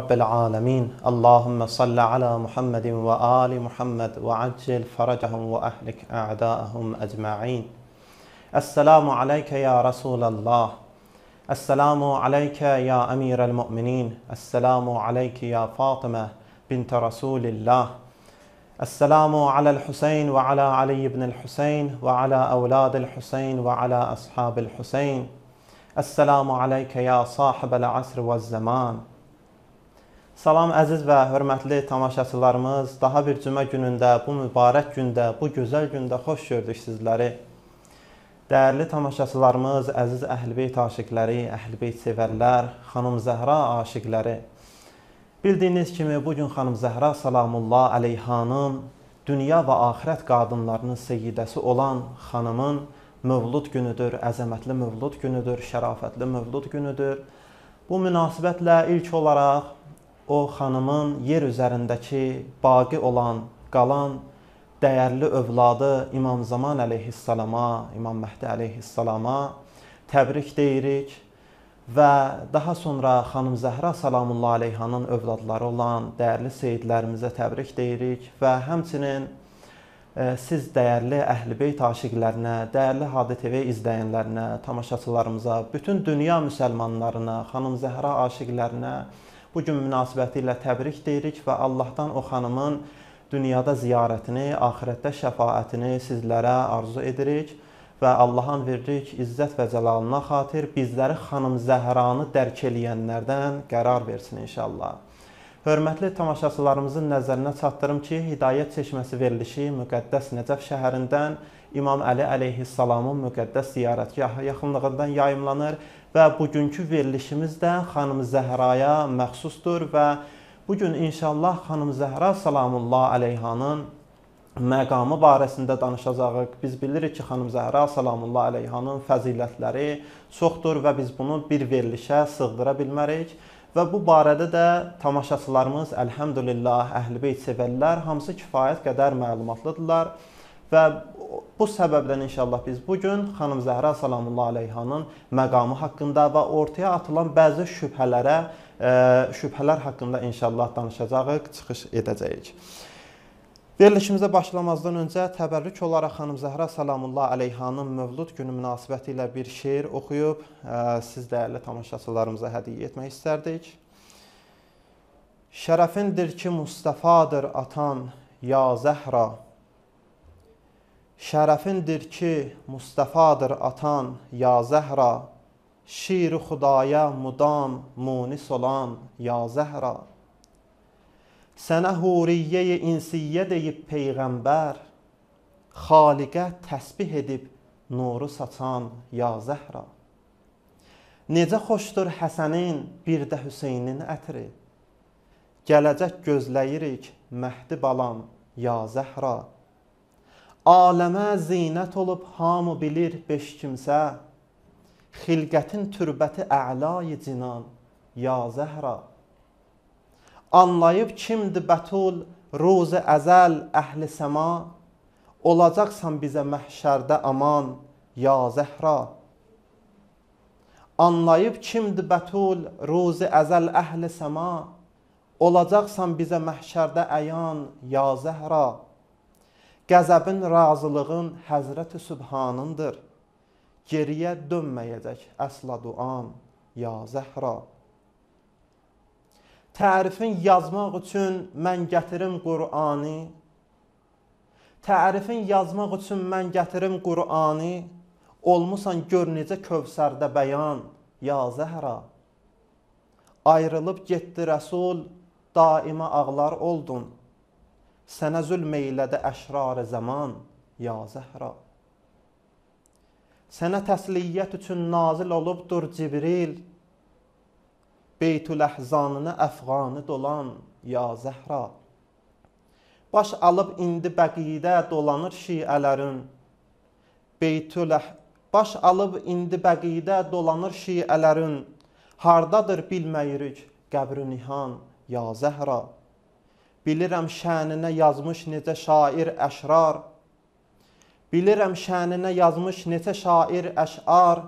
رب العالمين اللهم صل على محمد وآل محمد وعجل فرجهم وأهلك أعداءهم أجمعين السلام عليك يا رسول الله السلام عليك يا أمير المؤمنين السلام عليك يا فاطمة بنت رسول الله السلام على الحسين وعلى علي بن الحسين وعلى أولاد الحسين وعلى أصحاب الحسين السلام عليك يا صاحب العصر والزمان Salam əziz və hörmətli tamaşaçılarımız. Daha bir cümə günündə, bu mübarək gündə, bu gözəl gündə xoş gördük sizləri. Dəyərli tamaşaçılarımız, əziz Əhlibeyt aşiqləri, Əhlibeyt sevərlər, Xanım Zəhra aşiqləri. Bildiyiniz kimi bu gün Xanım Zəhra sallallahu əleyhanın dünya və axirət qadınlarının seyyidəsi olan xanımın mövlud günüdür, əzəmətli mövlud günüdür, şərafətli mövlud günüdür. Bu münasibətlə ilk olaraq o xanımın yer üzərindəki baqi olan, qalan dəyərli övladı İmam Zaman əleyhissalama, İmam Məhdi əleyhissalama təbrik deyirik və daha sonra xanım Zəhra salamullah əleyhanın övladları olan dəyərli seyidlərimizə təbrik deyirik və həmçinin e, siz dəyərli Əhlibeyt aşiqlərinə, dəyərli Hadi TV izləyənlərinə, tamaşaçılarımıza, bütün dünya müsəlmanlarına, xanım Zəhra aşiqlərinə Bu gün münasibəti ilə təbrik deyirik və Allahdan o xanımın dünyada ziyarətini, axirətdə şəfaətini sizlərə arzu edirik və Allahın veririk izzət və cəlalına xatir bizləri xanım Zəhranı dərk eləyənlərdən qərar versin inşallah. Hörmətli tamaşaçılarımızın nəzərinə çatdırım ki, Hidayət çeşməsi verilişi müqəddəs Nəcəf şəhərindən İmam Əli əleyhissalamın müqəddəs ziyarətgahı yaxınlığından yayımlanır və bugünkü verilişimiz də xanım Zəhraya məxsusdur və bu gün inşallah xanım Zəhra salamullah əleyhanın məqamı barəsində danışacağıq. Biz bilirik ki, xanım Zəhra salamullah əleyhanın fəzilətləri çoxdur və biz bunu bir verilişə sığdıra bilmərik. Və bu barədə də tamaşaçılarımız, əlhəmdülillah, əhl-beyt sevərlər, hamısı kifayət qədər məlumatlıdırlar. Və bu səbəbdən inşallah biz bu gün xanım Zəhra sallallahu əleyhanın məqamı haqqında və ortaya atılan bəzi şübhələrə e, şübhələr haqqında inşallah danışacağıq, çıxış edəcəyik. Verilişimizə başlamazdan öncə təbərrük olaraq xanım Zəhra Salamullah əleyhanın mövlud günü münasibəti ilə bir şeir oxuyub e, siz dəyərli tamaşaçılarımıza hədiyyə etmək istərdik. Şərəfindir ki, Mustafadır atan, ya Zəhra, Şərəfindir ki, Mustafadır atan, ya Zəhra, Şir-i xudaya mudam munis olan, ya Zəhra. Sənə huriyyə-i insiyyə deyib Peyğəmbər, Xaliqə təsbih edib nuru saçan, ya Zəhra. Necə xoşdur Həsənin, bir də Hüseynin ətri. Gələcək gözləyirik, Məhdi balam, ya Zəhra aləmə zinət olub hamı bilir beş kimsə, xilqətin türbəti əlayi cinan, ya zəhra. Anlayıb kimdir bətul, ruzi əzəl əhli səma, olacaqsan bizə məhşərdə aman, ya zəhra. Anlayıb kimdir bətul, ruzi əzəl əhli səma, olacaqsan bizə məhşərdə əyan, ya zəhra. Qəzəbin, razılığın Həzrəti Sübhanındır. Geriyə dönməyəcək əsla duam, ya Zəhra. Tərifin yazmaq üçün mən gətirim Qur'anı. Tərifin yazmaq üçün mən gətirim Qur'anı. Olmusan gör necə Kövsərdə bəyan, ya Zəhra. Ayrılıb getdi Rəsul, daima ağlar oldun. Sənə zülm eylədi əşrar zaman, ya Zəhra. Sənə təsliyyət üçün nazil olubdur Cibril, Beytül Əhzanını, əfğanı dolan, ya Zəhra. Baş alıb indi bəqidə dolanır şiələrin, Beytül Əhzanı, baş alıb indi bəqidə dolanır şiələrin, hardadır bilməyirik qəbri nihan, ya Zəhra. Bilirəm şəninə yazmış necə şair əşrar. Bilirəm şəninə yazmış necə şair əşar.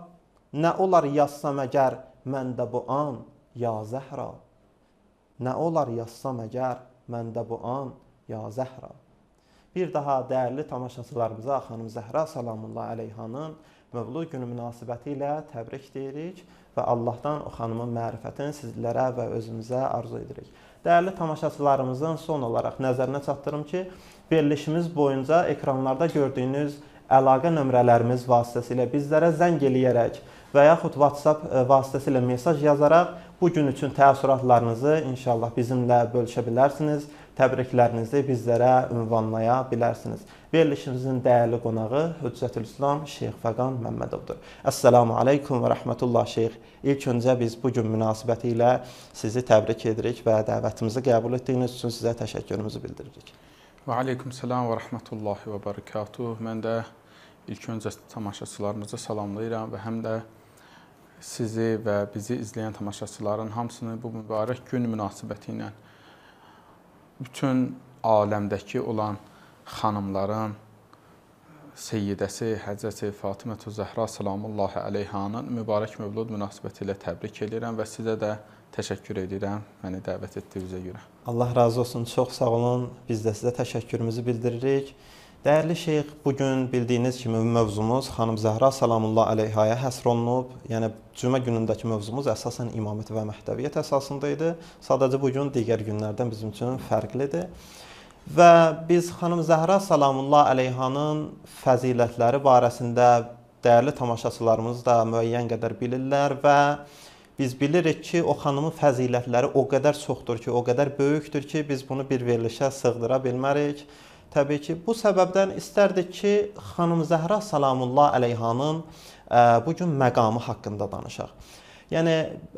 Nə olar yazsam əgər məndə bu an ya Zəhra. Nə olar yazsam əgər məndə bu an ya Zəhra. Bir daha dəyərli tamaşaçılarımıza xanım Zəhra sallallahu əleyhanın Mövlud günü münasibəti ilə təbrik deyirik və Allahdan o xanımın mərifətini sizlərə və özümüzə arzu edirik. Dəyərli tamaşaçılarımızın son olaraq nəzərinə çatdırım ki, verilişimiz boyunca ekranlarda gördüyünüz əlaqə nömrələrimiz vasitəsilə bizlərə zəng eləyərək və yaxud WhatsApp e, vasitəsilə mesaj yazaraq bu gün üçün təəssüratlarınızı inşallah bizimlə bölüşə bilərsiniz təbriklərinizi bizlərə ünvanlaya bilərsiniz. Verilişimizin dəyərli qonağı Hüccətülislam Şeyx Fəqan Məmmədovdur. Əssalamu aleykum və rəhmətullah Şeyx. İlk öncə biz bu gün münasibəti ilə sizi təbrik edirik və dəvətimizi qəbul etdiyiniz üçün sizə təşəkkürümüzü bildiririk. Və aleykum salam və rəhmətullahi və bərəkatuh. Mən də ilk öncə tamaşaçılarımızı salamlayıram və həm də sizi və bizi izləyən tamaşaçıların hamısını bu mübarək gün münasibəti ilə bütün aləmdəki olan xanımların Seyyidəsi Həzrəti Fatimə Zəhra sallallahu əleyhanın mübarək mövlud münasibəti ilə təbrik edirəm və sizə də təşəkkür edirəm məni dəvət etdiyinizə görə. Allah razı olsun. Çox sağ olun. Biz də sizə təşəkkürümüzü bildiririk. Dəyərli şeyx, bu gün bildiyiniz kimi mövzumuz xanım Zəhra sallallahu əleyhəyə həsr olunub. Yəni cümə günündəki mövzumuz əsasən imamət və məhdəviyyət əsasında idi. Sadəcə bu gün digər günlərdən bizim üçün fərqlidir. Və biz xanım Zəhra sallallahu əleyhanın fəzilətləri barəsində dəyərli tamaşaçılarımız da müəyyən qədər bilirlər və biz bilirik ki, o xanımın fəzilətləri o qədər çoxdur ki, o qədər böyükdür ki, biz bunu bir verilişə sığdıra bilmərik. Təbii ki, bu səbəbdən istərdik ki, xanım Zəhra Salamullah əleyhanın e, bu gün məqamı haqqında danışaq. Yəni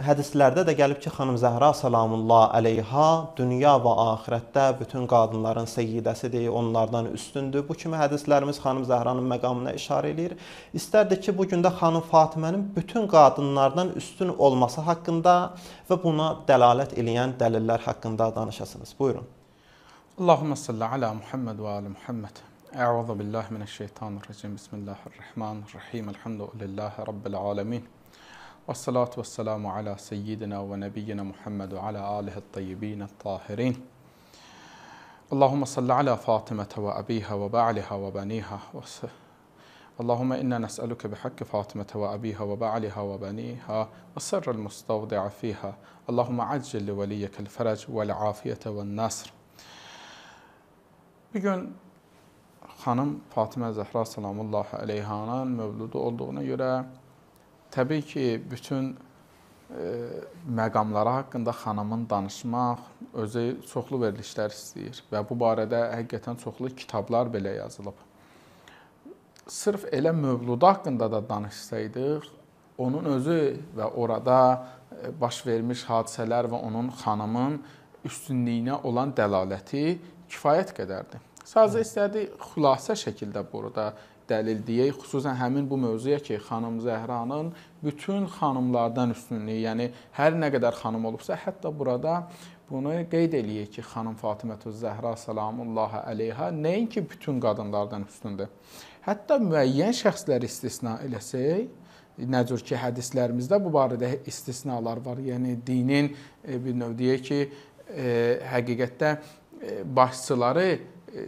hədislərdə də gəlib ki, xanım Zəhra Salamullah əleyha dünya və axirətdə bütün qadınların seyyidəsidir, onlardan üstündür. Bu kimi hədislərimiz xanım Zəhranın məqamına işarə eləyir. İstərdik ki, bu gün də xanım Fatimənin bütün qadınlardan üstün olması haqqında və buna dəlalət eləyən dəlillər haqqında danışasınız. Buyurun. اللهم صل على محمد وآل محمد أعوذ بالله من الشيطان الرجيم بسم الله الرحمن الرحيم الحمد لله رب العالمين والصلاة والسلام على سيدنا ونبينا محمد وعلى آله الطيبين الطاهرين اللهم صل على فاطمة وأبيها وبعلها وبنيها اللهم إنا نسألك بحق فاطمة وأبيها وبعلها وبنيها والسر المستودع فيها اللهم عجل لوليك الفرج والعافية والنصر Bir gün xanım Fatimə Zəhra sallallahu əleyhanın mövludu olduğuna görə təbii ki, bütün e, məqamları haqqında xanımın danışmaq özü çoxlu verilişlər istəyir və bu barədə həqiqətən çoxlu kitablar belə yazılıb. Sırf elə mövludu haqqında da danışsaydıq, onun özü və orada e, baş vermiş hadisələr və onun xanımın üstünliyinə olan dəlaləti kifayət qədərdir. Sadəcə istədi xülasə şəkildə burada dəlil deyək, xüsusən həmin bu mövzuya ki, xanım Zəhranın bütün xanımlardan üstünlüyü, yəni hər nə qədər xanım olubsa, hətta burada bunu qeyd eləyək ki, xanım Fatimətü Zəhra sallallahu əleyha nəinki bütün qadınlardan üstündür. Hətta müəyyən şəxslər istisna eləsək, nə cür ki, hədislərimizdə bu barədə istisnalar var. Yəni dinin e, bir növ deyək ki, e, həqiqətdə E, başçıları e,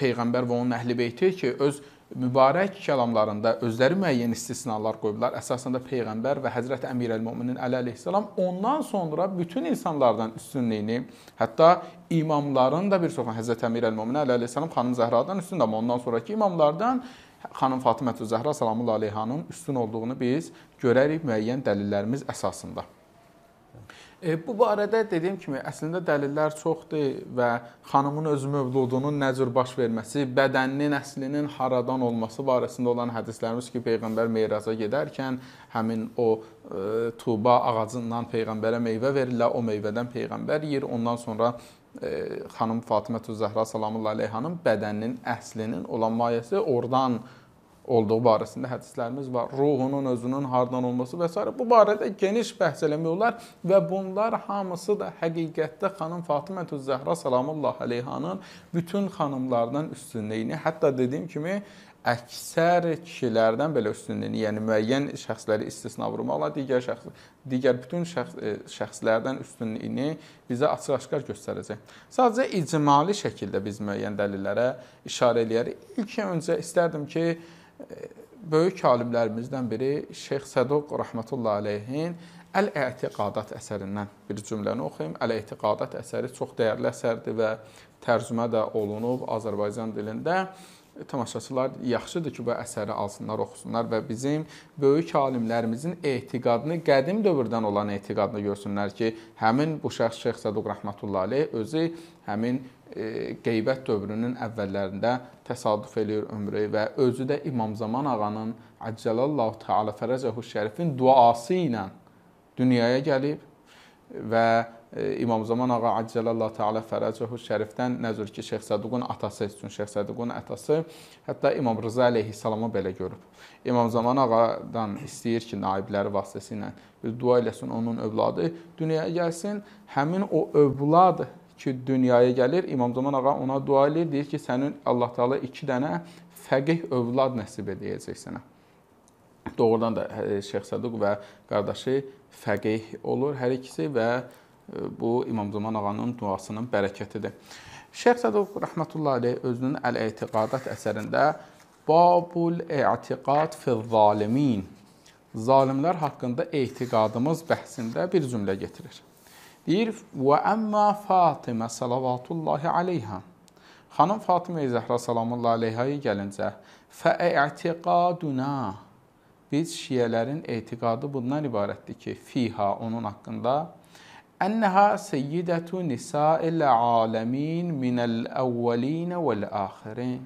Peyğəmbər və onun əhl-i beyti ki, öz mübarək kəlamlarında özləri müəyyən istisnalar qoyublar. Əsasən də Peyğəmbər və Həzrət Əmirəl-Möminin Əli əleyhissalam ondan sonra bütün insanlardan üstünlüyünü, hətta imamların da bir çoxu Həzrət Əmirəl-Möminin Əli əleyhissalam xanım Zəhradan üstündür, amma ondan sonrakı imamlardan xanım Fatimə Zəhra sallallahu əleyhanın üstün olduğunu biz görərik müəyyən dəlillərimiz əsasında. E, bu barədə dediyim kimi əslində dəlillər çoxdur və xanımın öz mövludunun nə cür baş verməsi, bədəninin əslinin haradan olması barəsində olan hədislərimiz ki, peyğəmbər Meyraza gedərkən həmin o e, tuba ağacından peyğəmbərə meyvə verirlər, o meyvədən peyğəmbər yeyir, ondan sonra e, xanım Fatimə Zəhra sallallahu əleyhənin bədəninin əslinin olan mayəsi oradan e, olduğu barəsində hədislərimiz var. Ruhunun özünün hardan olması və s. bu barədə geniş bəhs eləmək olar və bunlar hamısı da həqiqətdə xanım Fatimə Zəhra sallallahu əleyhanın bütün xanımlardan üstünlüyünü, hətta dediyim kimi əksər kişilərdən belə üstünlüyünü, yəni müəyyən şəxsləri istisna vurmaqla digər şəxs digər bütün şəxs e, şəxslərdən üstünlüyünü bizə açıq-aşkar göstərəcək. Sadəcə icmali şəkildə biz müəyyən dəlillərə işarə eləyərik. İlk öncə istərdim ki, böyük alimlərimizdən biri Şeyx Səduq rəhmətullahi əleyhin Əl-Ətiqadat əsərindən bir cümləni oxuyum. Əl-Ətiqadat əsəri çox dəyərli əsərdir və tərcümə də olunub Azərbaycan dilində. Tamaşaçılar yaxşıdır ki, bu əsəri alsınlar, oxusunlar və bizim böyük alimlərimizin etiqadını, qədim dövrdən olan etiqadını görsünlər ki, həmin bu şəxs Şeyx Səduq rəhmətullahi əleyh özü həmin E, qeybət dövrünün əvvəllərində təsadüf eləyir ömrü və özü də İmam Zaman ağanın Əcəllallahu Teala Fərəcəhu Şərifin duası ilə dünyaya gəlib və e, İmam Zaman ağa Əcəllallahu Teala Fərəcəhu Şərifdən nəzür ki, Şeyx Səduqun atası üçün Şeyx Səduqun atası hətta İmam Rza əleyhissalamı belə görüb. İmam Zaman ağadan istəyir ki, naibləri vasitəsilə bir dua eləsin onun övladı dünyaya gəlsin. Həmin o övlad ki, dünyaya gəlir. İmam Zaman ağa ona dua eləyir, deyir ki, sənin Allah Taala 2 dənə fəqih övlad nəsib edəcək sənə. Doğrudan da e, Şeyx Saduq və qardaşı fəqih olur hər ikisi və e, bu İmam Zaman ağanın duasının bərəkətidir. Şeyx Saduq rəhmətullah alayh özünün Əl-Etiqadat əsərində Babul i'tiqad fi'z-zalimin zalimlər haqqında etiqadımız bəhsində bir cümlə getirir. Deyir, və əmmə Fatimə salavatullahi aleyhə. Xanım Fatimə Zəhra salamullah aleyhəyə gəlincə, fəətiqaduna, biz şiyələrin etiqadı bundan ibarətdir ki, fiha onun haqqında, ənnəhə seyyidətü nisa'il aləmin minəl əvvəlinə vəl-əxirin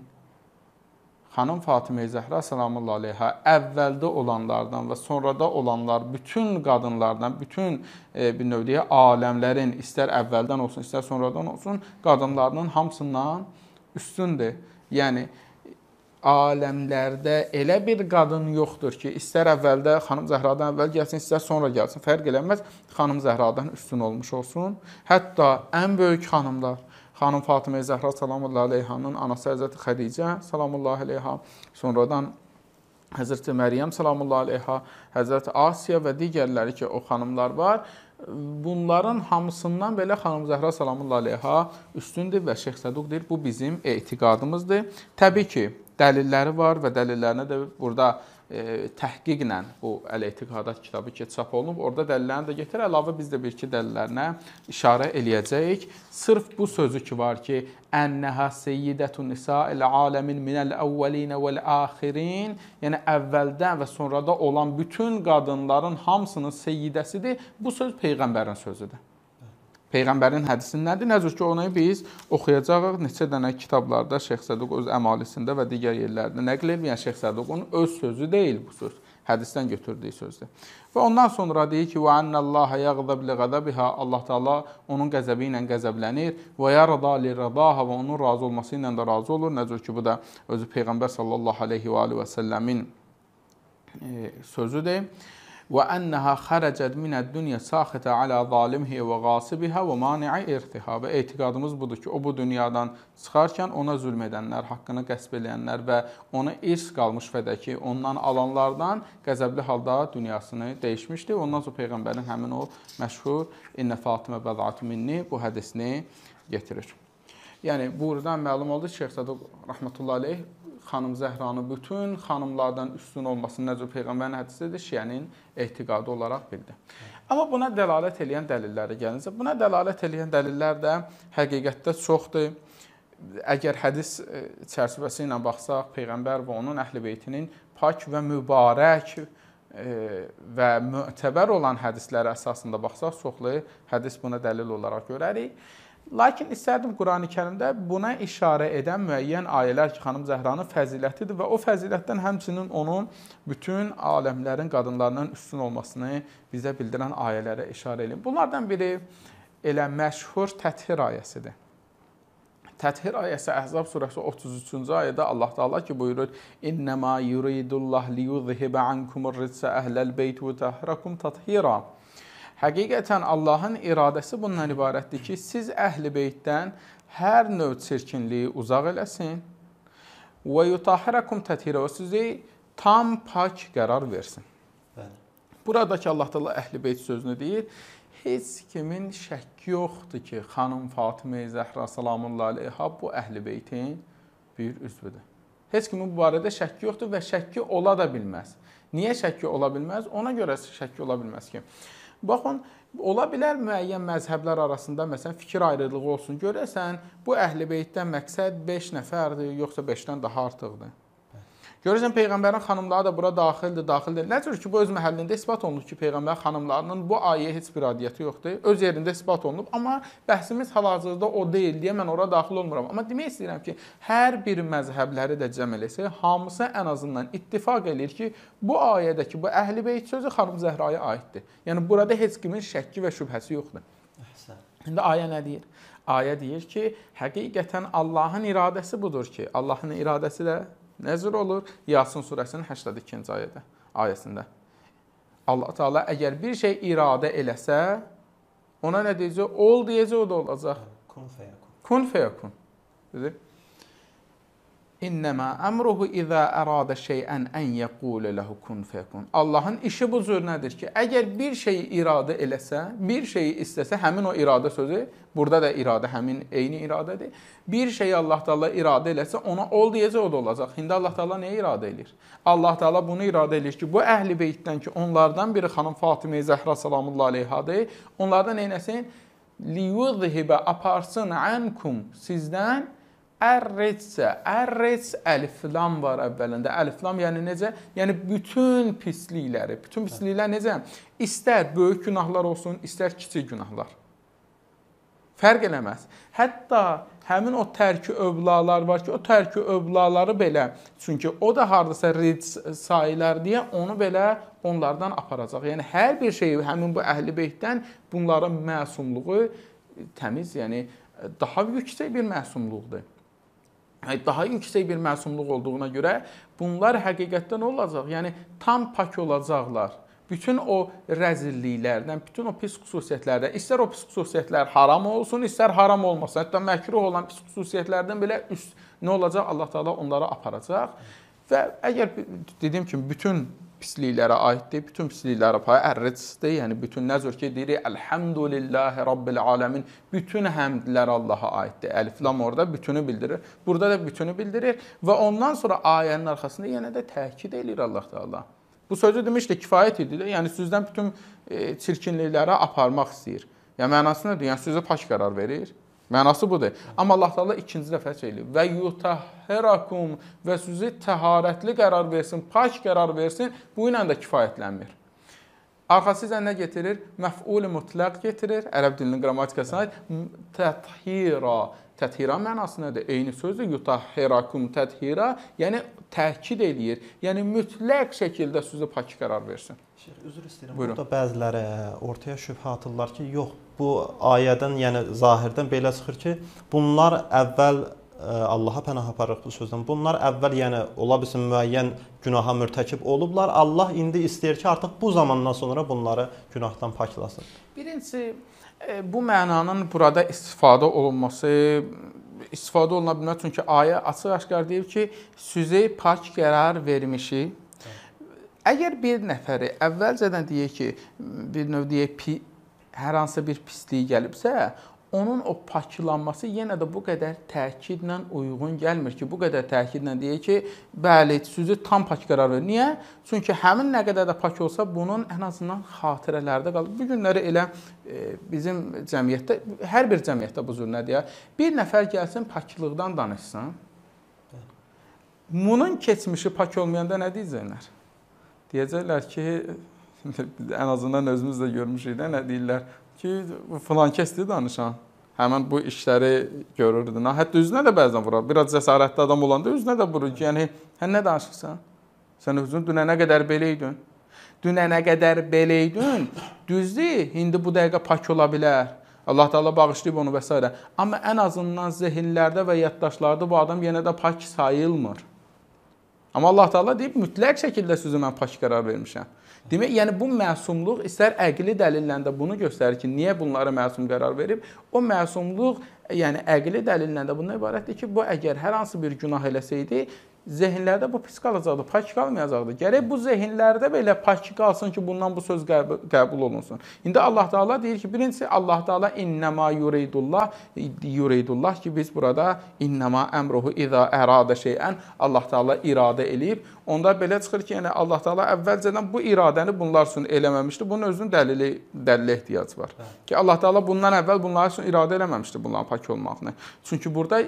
xanım Fatimə Zəhra sallallahu əleyhə əvvəldə olanlardan və sonrada olanlar bütün qadınlardan, bütün e, bir növ deyə aləmlərin istər əvvəldən olsun, istər sonradan olsun, qadınlarının hamısından üstündür. Yəni aləmlərdə elə bir qadın yoxdur ki, istər əvvəldə xanım Zəhradan əvvəl gəlsin, istər sonra gəlsin, fərq eləməz, xanım Zəhradan üstün olmuş olsun. Hətta ən böyük xanımlar xanım Fatimə Zəhra sallallahu əleyhanın anası Həzrət Xədicə sallallahu əleyha, sonradan Həzrət Məryəm sallallahu əleyha, Həzrət Asiya və digərləri ki, o xanımlar var. Bunların hamısından belə xanım Zəhra sallallahu əleyha üstündür və Şeyx Səduq deyir, bu bizim etiqadımızdır. Təbii ki, dəlilləri var və dəlillərinə də burada E, təhqiqlə bu Əleytik Hadat kitabı ki çap olunub, orada dəlillərini də gətir, əlavə biz də bir-iki dəlillərinə işarə eləyəcəyik. Sırf bu sözü ki var ki, "Ənnəhə seyyidətun nisa'il aləmin minəl əvvəlinə vəl axirin", yəni əvvəldən və sonrada olan bütün qadınların hamısının seyyidəsidir. Bu söz peyğəmbərin sözüdür. Peyğəmbərin hədisi nədir? Nəzər ki, onu biz oxuyacağıq. Neçə dənə kitablarda Şeyx Səduq öz əmalisində və digər yerlərdə nəql eləyən Şeyx Səduqun öz sözü deyil bu söz. Hədisdən götürdüyü sözdür. Və ondan sonra deyir ki: "Və annallaha yagzab li ghadabiha" Allah Taala onun qəzəbi ilə qəzəblənir və yarda li ridaha və onun razı olması ilə də razı olur. Nəzər ki, bu da özü Peyğəmbər sallallahu alayhi və alihi və səlləmin e, sözüdür və ənəhə xərəcət minəd-dünya saxitə alə zalimhi və qasibihə və mani'i irtihabə. Etiqadımız budur ki, o bu dünyadan çıxarkən ona zülm edənlər, haqqını qəsb edənlər və ona irs qalmış fədəki ondan alanlardan qəzəbli halda dünyasını dəyişmişdi. Ondan sonra peyğəmbərin həmin o məşhur "İnnə Fatimə bəzatun minni" bu hədisini gətirir. Yəni buradan məlum oldu ki, Şeyx Sadıq rəhmetullahi aleyh xanım Zəhranı bütün xanımlardan üstün olmasını necə Peyğəmbərin hədisidir, şiənin ehtiqadı olaraq bildi. Amma buna dəlalət eləyən dəlillərə gəlincə, buna dəlalət eləyən dəlillər də həqiqətdə çoxdur. Əgər hədis e, çərçivəsi ilə baxsaq, Peyğəmbər və onun əhlibeytinin pak və mübarək e, və mötəbər olan hədislərə əsasında baxsaq, çoxlu hədis buna dəlil olaraq görərik. Lakin istərdim Qurani-Kərimdə buna işarə edən müəyyən ayələr ki, xanım Zəhranın fəzilətidir və o fəzilətdən həmçinin onun bütün aləmlərin qadınlarından üstün olmasını bizə bildirən ayələrə işarə edin. Bunlardan biri elə məşhur təthir ayəsidir. Təthir ayəsi Əhzab surəsi 33-cü ayədə Allah Taala ki buyurur: "İnnemâ yuridullah liyuzhiba ankumur ritsa ahlal beyt ve tahrakum tathira." Həqiqətən Allahın iradəsi bundan ibarətdir ki, siz əhl-i beytdən hər növ çirkinliyi uzaq eləsin və yutahirakum təthirə o sizi tam pak qərar versin. Bəli. Buradakı Allah təala əhl-i beyt sözünü deyir. Heç kimin şəkki yoxdur ki, xanım Fatimə Zəhra sallallahu əleyhə bu əhl-i beytin bir üzvüdür. Heç kimin bu barədə şəkki yoxdur və şəkki ola da bilməz. Niyə şəkki ola bilməz? Ona görə şəkki ola bilməz ki, Baxın, ola bilər müəyyən məzhəblər arasında məsələn fikir ayrılığı olsun. Görəsən bu Əhlibeytdən məqsəd 5 nəfərdir, yoxsa 5-dən daha artıqdır? Görürsən peyğəmbərin xanımları da bura daxildir, daxildir. Nədir ki, bu öz məhəllində isbat olunub ki, peyğəmbər xanımlarının bu ayəyə heç bir adiyyəti yoxdur. Öz yerində isbat olunub, amma bəhsimiz hal-hazırda o deyil deyə mən ora daxil olmuram. Amma demək istəyirəm ki, hər bir məzhəbləri də cəm eləsə, hamısı ən azından ittifaq eləyir ki, bu ayədəki bu Əhlibeyt sözü xanım Zəhraya aiddir. Yəni burada heç kimin şəkki və şübhəsi yoxdur. Əhsən. İndi ayə nə deyir? Ayə deyir ki, həqiqətən Allahın iradəsi budur ki, Allahın iradəsi də Nəzir olur Yasin surəsinin 82-ci ayədə, ayəsində. Allah Taala əgər bir şey iradə eləsə, ona nə deyəcək? Ol deyəcək, o da olacaq. Kun feyakun. Kun feyakun. Dedir. İnnəmə əmruhu izə əradə şeyən ən yəqulə lehu kun feyekun. Allahın işi bu cür nədir ki, əgər bir şeyi iradə eləsə, bir şeyi istəsə, həmin o iradə sözü, burada da iradə həmin eyni iradədir. Bir şeyi Allah Taala iradə eləsə, ona ol deyəcək, o da olacaq. İndi Allah Taala nəyə iradə eləyir? Allah Taala bunu iradə eləyir ki, bu əhl-i beytdən ki, onlardan biri xanım Fatimə Zəhra sallallahu əleyhadır. Onlardan eynəsin? liyuzhiba aparsın ankum sizdən Ərrecsə, ərrec əliflam var əvvəlində. Əliflam yəni necə? Yəni bütün pislikləri, bütün pisliklər necə? İstər böyük günahlar olsun, istər kiçik günahlar. Fərq eləməz. Hətta həmin o tərki övlalar var ki, o tərki övlaları belə, çünki o da hardasa ric sayılar deyə onu belə onlardan aparacaq. Yəni hər bir şeyi həmin bu əhli beytdən bunların məsumluğu təmiz, yəni daha yüksək bir məsumluqdur daha yüksək bir məsumluq olduğuna görə bunlar həqiqətdən olacaq. Yəni tam pak olacaqlar. Bütün o rəzilliklərdən, bütün o pis xüsusiyyətlərdən, istər o pis xüsusiyyətlər haram olsun, istər haram olmasın, hətta məkruh olan pis xüsusiyyətlərdən belə üst nə olacaq? Allah Taala onları aparacaq. Və əgər dediyim kimi bütün pisliklərə aiddir. Bütün pisliklərə pay ərritsdir. Yəni bütün nəzər ki deyirik elhamdülillahi rabbil alamin. Bütün həmdlər Allaha aiddir. Əlif lam orada bütünü bildirir. Burada da bütünü bildirir və ondan sonra ayənin arxasında yenə də təkid eləyir Allah Taala. Bu sözü demişdi kifayət idi. Yəni sizdən bütün e, çirkinliklərə aparmaq istəyir. Yəni mənası nədir? Yəni sözə paç qərar verir. Mənası budur. Amma Allah Taala ikinci dəfə söyləyir. Və yutahhirakum və sizi təharətli qərar versin, pak qərar versin. Bu ilə də kifayətlənmir. Arxası ilə nə getirir? Məf'ul mutlaq getirir. Ərəb dilinin qrammatikasına aid təthira Təthira mənasındadır. Eyni sözdür. Yutahhirakum təthira, yəni təkid eləyir. Yəni mütləq şəkildə sözü pak qərar versin. Şeyx, üzr istəyirəm. Buyurun. Burada bəziləri e, ortaya şübhə atırlar ki, yox, bu ayədən, yəni zahirdən belə çıxır ki, bunlar əvvəl e, Allaha pənah aparırıq bu sözdən. Bunlar əvvəl, yəni ola bilsin müəyyən günaha mürtəkib olublar. Allah indi istəyir ki, artıq bu zamandan sonra bunları günahdan paklasın. Birincisi E, bu mənanın burada istifadə olunması istifadə oluna bilməz çünki ayə açıq-aşkar deyir ki, süzey pak qərar vermişi. Əgər bir nəfəri əvvəlcədən deyək ki, bir növ deyək pi, hər hansı bir pisliyi gəlibsə, onun o paklanması yenə də bu qədər təkidlə uyğun gəlmir ki, bu qədər təkidlə deyək ki, bəli, sözü tam pak qərar verir. Niyə? Çünki həmin nə qədər də pak olsa, bunun ən azından xatirələrdə qalır. Bu günləri elə e, bizim cəmiyyətdə, hər bir cəmiyyətdə bu cür nədir ya? Bir nəfər gəlsin paklıqdan danışsın. Bunun keçmişi pak olmayanda nə deyəcəklər? Deyəcəklər ki, ən azından özümüz də görmüşük də nə deyirlər? ki, filan kəsdir danışan. Həmin bu işləri görürdün. Hətta üzünə də bəzən vurur. Biraz cəsarətli adam olanda üzünə də vurur. Yəni, hə nə danışırsan? Sən özün dünənə qədər belə idin. Dünənə qədər belə idin. Düzdür, indi bu dəqiqə pak ola bilər. Allah Taala bağışlayıb onu və s. Amma ən azından zehinlərdə və yaddaşlarda bu adam yenə də pak sayılmır. Amma Allah Taala deyib mütləq şəkildə sözü mən pak qərar vermişəm. Demək, yəni bu məsumluq istər əqli dəlillə də bunu göstərir ki, niyə bunlara məsum qərar verib. O məsumluq yəni əqli dəlillə də bundan ibarətdir ki, bu əgər hər hansı bir günah eləsəydi, zehinlərdə bu pis qalacaqdı, pak qalmayacaqdı. Gərək bu zehinlərdə belə pak qalsın ki, bundan bu söz qəbul olunsun. İndi Allah Taala deyir ki, birincisi Allah Taala innema yuridullah yuridullah ki, biz burada innema əmruhu iza ərada şeyən Allah Taala iradə eləyib. Onda belə çıxır ki, yəni Allah Taala əvvəlcədən bu iradəni bunlar üçün eləməmişdi. Bunun özünün dəlili dəlilə ehtiyac var. Hə. Ki Allah Taala bundan əvvəl bunlar üçün iradə eləməmişdi bunların pak olmağını. Çünki burada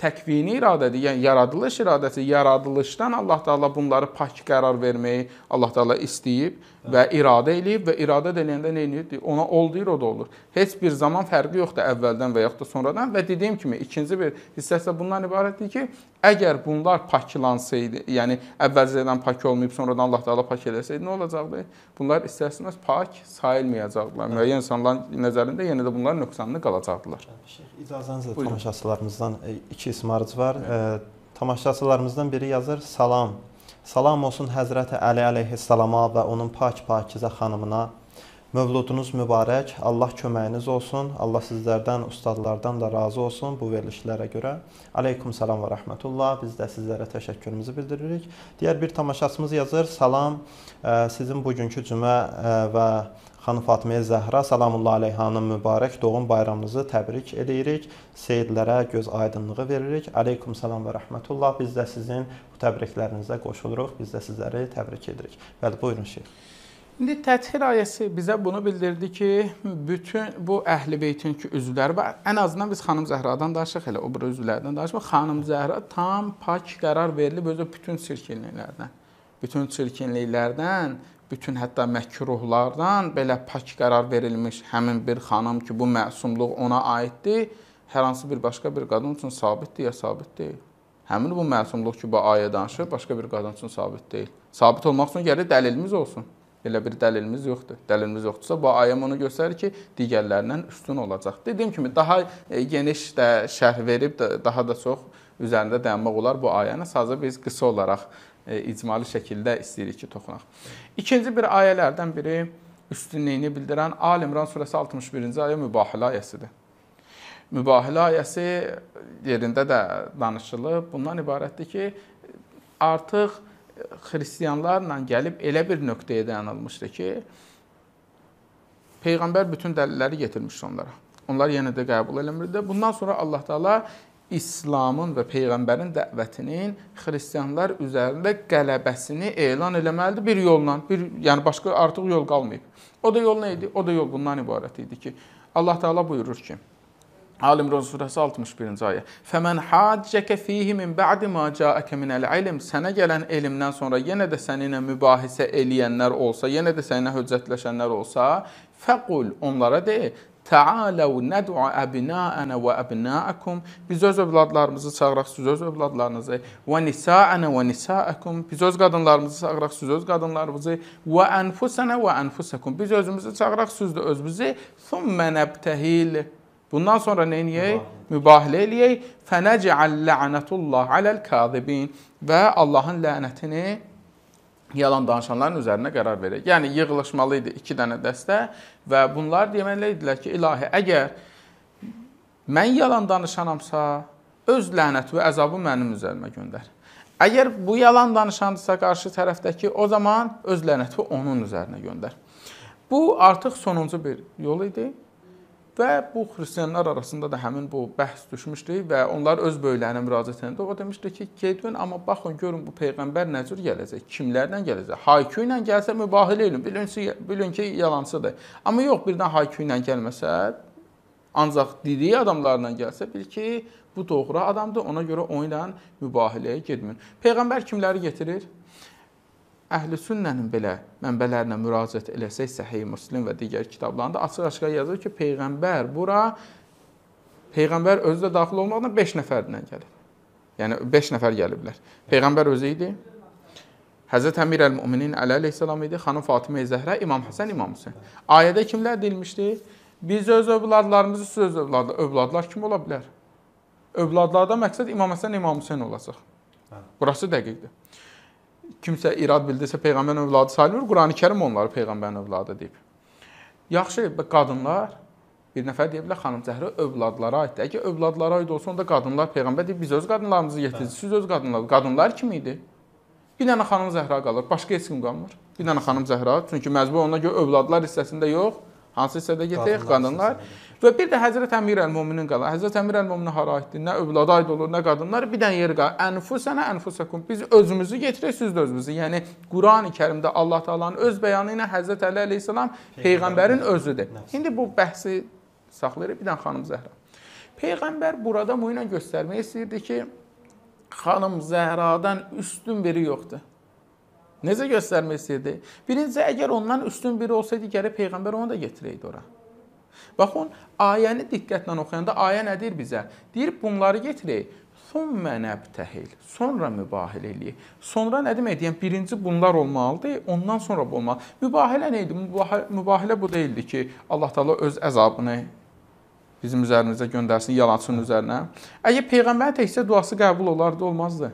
təkvini iradədir, yəni yaradılış iradəsi, yaradılışdan Allah Taala bunları pak qərar verməyi Allah Taala istəyib və iradə eləyib və iradə eləyəndə nə eləyir? Ona ol deyir, o da olur. Heç bir zaman fərqi yoxdur əvvəldən və yaxud da sonradan və dediyim kimi ikinci bir hissəsi bundan ibarətdir ki, əgər bunlar paklansaydı, yəni əvvəlcədən pak olmayıb sonradan Allah Taala pak eləsəydi nə olacaqdı? Bunlar istəsinəs pak sayılmayacaqdılar. Müəyyən insanların nəzərində yenə də bunların nöqsanlı qalacaqdılar. Şeyx, icazənizlə tamaşaçılarımızdan e, iki ismarıcı var. Ə, e, tamaşaçılarımızdan biri yazır: "Salam, Salam olsun Həzrəti Əli əleyhissalama və onun pak-pakizə xanımına. Mövludunuz mübarək, Allah köməyiniz olsun, Allah sizlərdən, ustadlardan da razı olsun bu verilişlərə görə. Aleykum salam və rəhmətullah, biz də sizlərə təşəkkürümüzü bildiririk. Digər bir tamaşaçımız yazır, salam, e, sizin bugünkü cümə e, və Xanım Fatımə Zəhra salamullah əleyhanın mübarək doğum bayramınızı təbrik eləyirik. Seyidlərə göz aydınlığı veririk. Aleykum salam və rəhmətullah. Biz də sizin bu təbriklərinizə qoşuluruq. Biz də sizləri təbrik edirik. Bəli, buyurun şeyx. İndi təthir ayəsi bizə bunu bildirdi ki, bütün bu əhl-i beytin ki üzvləri və ən azından biz xanım Zəhradan danışıq elə o bir üzvlərdən danışmır. Xanım Zəhra tam pak qərar verilib özü bütün çirkinliklərdən, bütün çirkinliklərdən bütün hətta məkruhlardan belə pak qərar verilmiş həmin bir xanım ki, bu məsumluq ona aiddir, hər hansı bir başqa bir qadın üçün sabitdir ya sabit deyil. Həmin bu məsumluq ki, bu ayə danışır, başqa bir qadın üçün sabit deyil. Sabit olmaq üçün gəlir dəlilimiz olsun. Elə bir dəlilimiz yoxdur. Dəlilimiz yoxdursa, bu ayəm onu göstərir ki, digərlərindən üstün olacaq. Dediyim kimi, daha e, geniş də şərh verib, daha da çox üzərində dayanmaq olar bu ayəni. Sadəcə biz qısa olaraq E, icmali şəkildə istəyirik ki, toxunaq. İkinci bir ayələrdən biri üstünlüyünü bildirən Ali İmran surəsi 61-ci ayə mübahilə ayəsidir. Mübahilə ayəsi yerində də danışılıb. Bundan ibarətdir ki, artıq xristianlarla gəlib elə bir nöqtəyə dayanılmışdı ki, peyğəmbər bütün dəlilləri gətirmişdi onlara. Onlar yenə də qəbul eləmirdi. Bundan sonra Allah Taala İslamın və Peyğəmbərin dəvətinin xristianlar üzərində qələbəsini elan eləməlidir bir yolla, bir yəni başqa artıq yol qalmayıb. O da yol nə idi? O da yol bundan ibarət idi ki, Allah Taala buyurur ki, Ali İmran surəsi 61-ci ayə. Fəmən haccəkə fihi min ba'di ma ca'akə minəl ilm. Sənə gələn elmdən sonra yenə də səninlə mübahisə eləyənlər olsa, yenə də səninlə höccətləşənlər olsa, fəqul onlara de, Təaləv nədua əbnaənə və əbnaəkum. Biz öz övladlarımızı çağıraq, siz öz övladlarınızı. Və nisaənə və nisaəkum. Biz öz qadınlarımızı çağıraq, siz öz qadınlarınızı. Və ənfusənə və ənfusəkum. Biz özümüzü çağıraq, siz də özünüzü. Thumma nəbtəhil. Bundan sonra nə edəyik? Mübahilə eləyək. Fənəcəl la'nətullah aləl-kazibin və Allahın lənətini yalan danışanların üzərinə qərar verək. Yəni yığılışmalı idi 2 dənə dəstə Və bunlar deməli idilər ki, ilahi, əgər mən yalan danışanamsa, öz lənət və əzabı mənim üzərimə göndər. Əgər bu yalan danışandısa qarşı tərəfdəki, o zaman öz lənəti onun üzərinə göndər. Bu artıq sonuncu bir yol idi. Və bu xristianlar arasında da həmin bu bəhs düşmüşdü və onlar öz böyüklərinə müraciət edəndə o demişdi ki, gedin, amma baxın görün bu peyğəmbər nə cür gələcək, kimlərlə gələcək. Haykü ilə gəlsə mübahilə edin. Bilin ki, bilin ki, yalançıdır. Amma yox, birdən haykü ilə gəlməsə, ancaq diri adamlarla gəlsə, bil ki, bu doğru adamdır. Ona görə o ilə mübahiləyə getməyin. Peyğəmbər kimləri gətirir? Əhlüsünnənin belə mənbələrinə müraciət eləsək, Səhih Müslim və digər kitablarında açıq-açıq yazılır ki, peyğəmbər bura peyğəmbər özü də daxil olmaqla 5 nəfərlə gəlib. Yəni 5 nəfər gəliblər. Peyğəmbər özü idi. Həzrət Əmir əl-Müminin Əli əleyhissalam idi, xanım Fatimə Zəhra, İmam Həsən, İmam Hüseyn. Ayədə kimlər deyilmişdi? Biz öz övladlarımızı söz övladı, övladlar kim ola bilər? Övladlardan məqsəd İmam Həsən, İmam Hüseyn olacaq. Hə. Burası dəqiqdir kimsə irad bildirsə peyğəmbərin övladı sayılmır. Qurani-Kərim onları peyğəmbərin övladı deyib. Yaxşı, qadınlar bir nəfər deyə bilər xanım Zəhra övladlara aiddir. Əgər övladlara aid olsa onda qadınlar peyğəmbər deyib biz öz qadınlarımızı yetiririk. Siz öz qadınlar, qadınlar kimi idi. Bir dənə xanım Zəhra qalır, başqa heç kim qalmır. Bir dənə xanım Zəhra, çünki məcbur ona görə övladlar hissəsində yox, hansı hissədə getək qadınlar. qadınlar Və bir də Həzrət Əmir Əl-Möminin qala. Həzrət Əmir Əl-Möminə hara aiddir? Nə övlada aid olur, nə qadınlar. Bir dənə yer qala. Ənfusənə ənfusəkum. Biz özümüzü getiririk, siz də özünüzü. Yəni Qurani-Kərimdə Allah Taala'nın öz bəyanı ilə Həzrət Əli əleyhissalam peyğəmbərin özüdür. İndi bu bəhsi saxlayırıq bir dənə xanım Zəhra. Peyğəmbər burada müyinə göstərmək istəyirdi ki, xanım Zəhradan üstün biri yoxdur. Necə göstərmək istəyirdi? Birinci, əgər ondan üstün biri olsaydı, gəlib Peyğəmbər onu da getirəydi ora. Baxın, ayəni diqqətlə oxuyanda ayə nə deyir bizə? Deyir bunları getirək. Sonra nəbtəhil, sonra mübahil eləyək. Sonra nə demək deyəm, birinci bunlar olmalıdır, ondan sonra bu olmalı. Mübahilə nə idi? Mübahilə bu deyildi ki, Allah Taala öz əzabını bizim üzərimizə göndərsin yalançının üzərinə. Əgər peyğəmbərin təkcə duası qəbul olardı, olmazdı.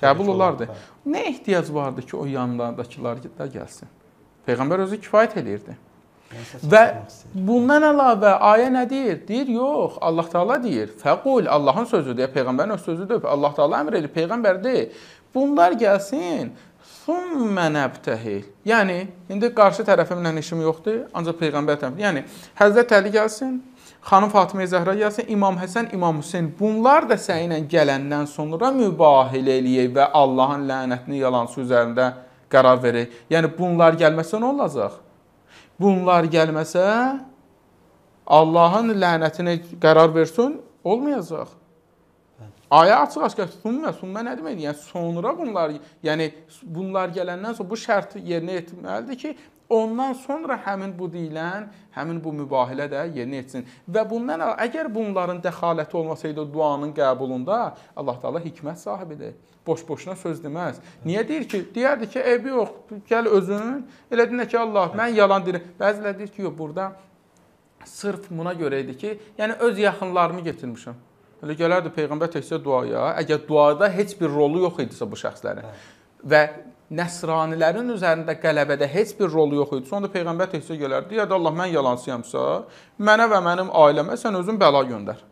Qəbul olardı. Nə ehtiyac vardı ki, o yanındakılar da gəlsin? Peyğəmbər özü kifayət eləyirdi. Və bundan əlavə ayə nə deyir? Deyir, yox, Allah Taala deyir. Fəqul Allahın sözüdür, peyğəmbərin öz sözüdür. Allah Taala əmr edir, peyğəmbər deyil. Bunlar gəlsin. Summa nəbtəhil. Yəni indi qarşı tərəfimlə işim yoxdur, ancaq peyğəmbər tərəfi. Yəni Həzrət Əli gəlsin, xanım Fatimə Zəhra gəlsin, İmam Həsən, İmam Hüseyn bunlar da səyi ilə gələndən sonra mübahilə eləyib və Allahın lənətini yalançı üzərində qərar verir. Yəni bunlar gəlməsə nə olacaq? bunlar gəlməsə, Allahın lənətinə qərar versin, olmayacaq. Ayə açıq-açıq tutma, sunma nə deməkdir? Yəni sonra bunlar, yəni bunlar gələndən sonra bu şərt yerinə yetirilməlidir ki, ondan sonra həmin bu deyilən, həmin bu mübahilə də yerinə yetsin. Və bundan əgər bunların dəxaləti olmasaydı duanın qəbulunda, Allah Taala hikmət sahibidir boş-boşuna söz deməz. Niyə deyir ki? Deyərdi ki, eybi yox, gəl özün, elə dinlə ki, Allah, mən yalan deyirəm. Bəzilər deyir ki, yox, burada sırf buna görə idi ki, yəni öz yaxınlarımı getirmişəm. Elə gələrdi peyğəmbər təkcə duaya. Əgər duada heç bir rolu yox idisə bu şəxslərin hə. və Nəsranilərin üzərində qələbədə heç bir rolu yox idi. Sonra peyğəmbər təkcə gələrdi, deyərdi Allah mən yalancıyamsa, mənə və mənim ailəmə sən özün bəla göndər.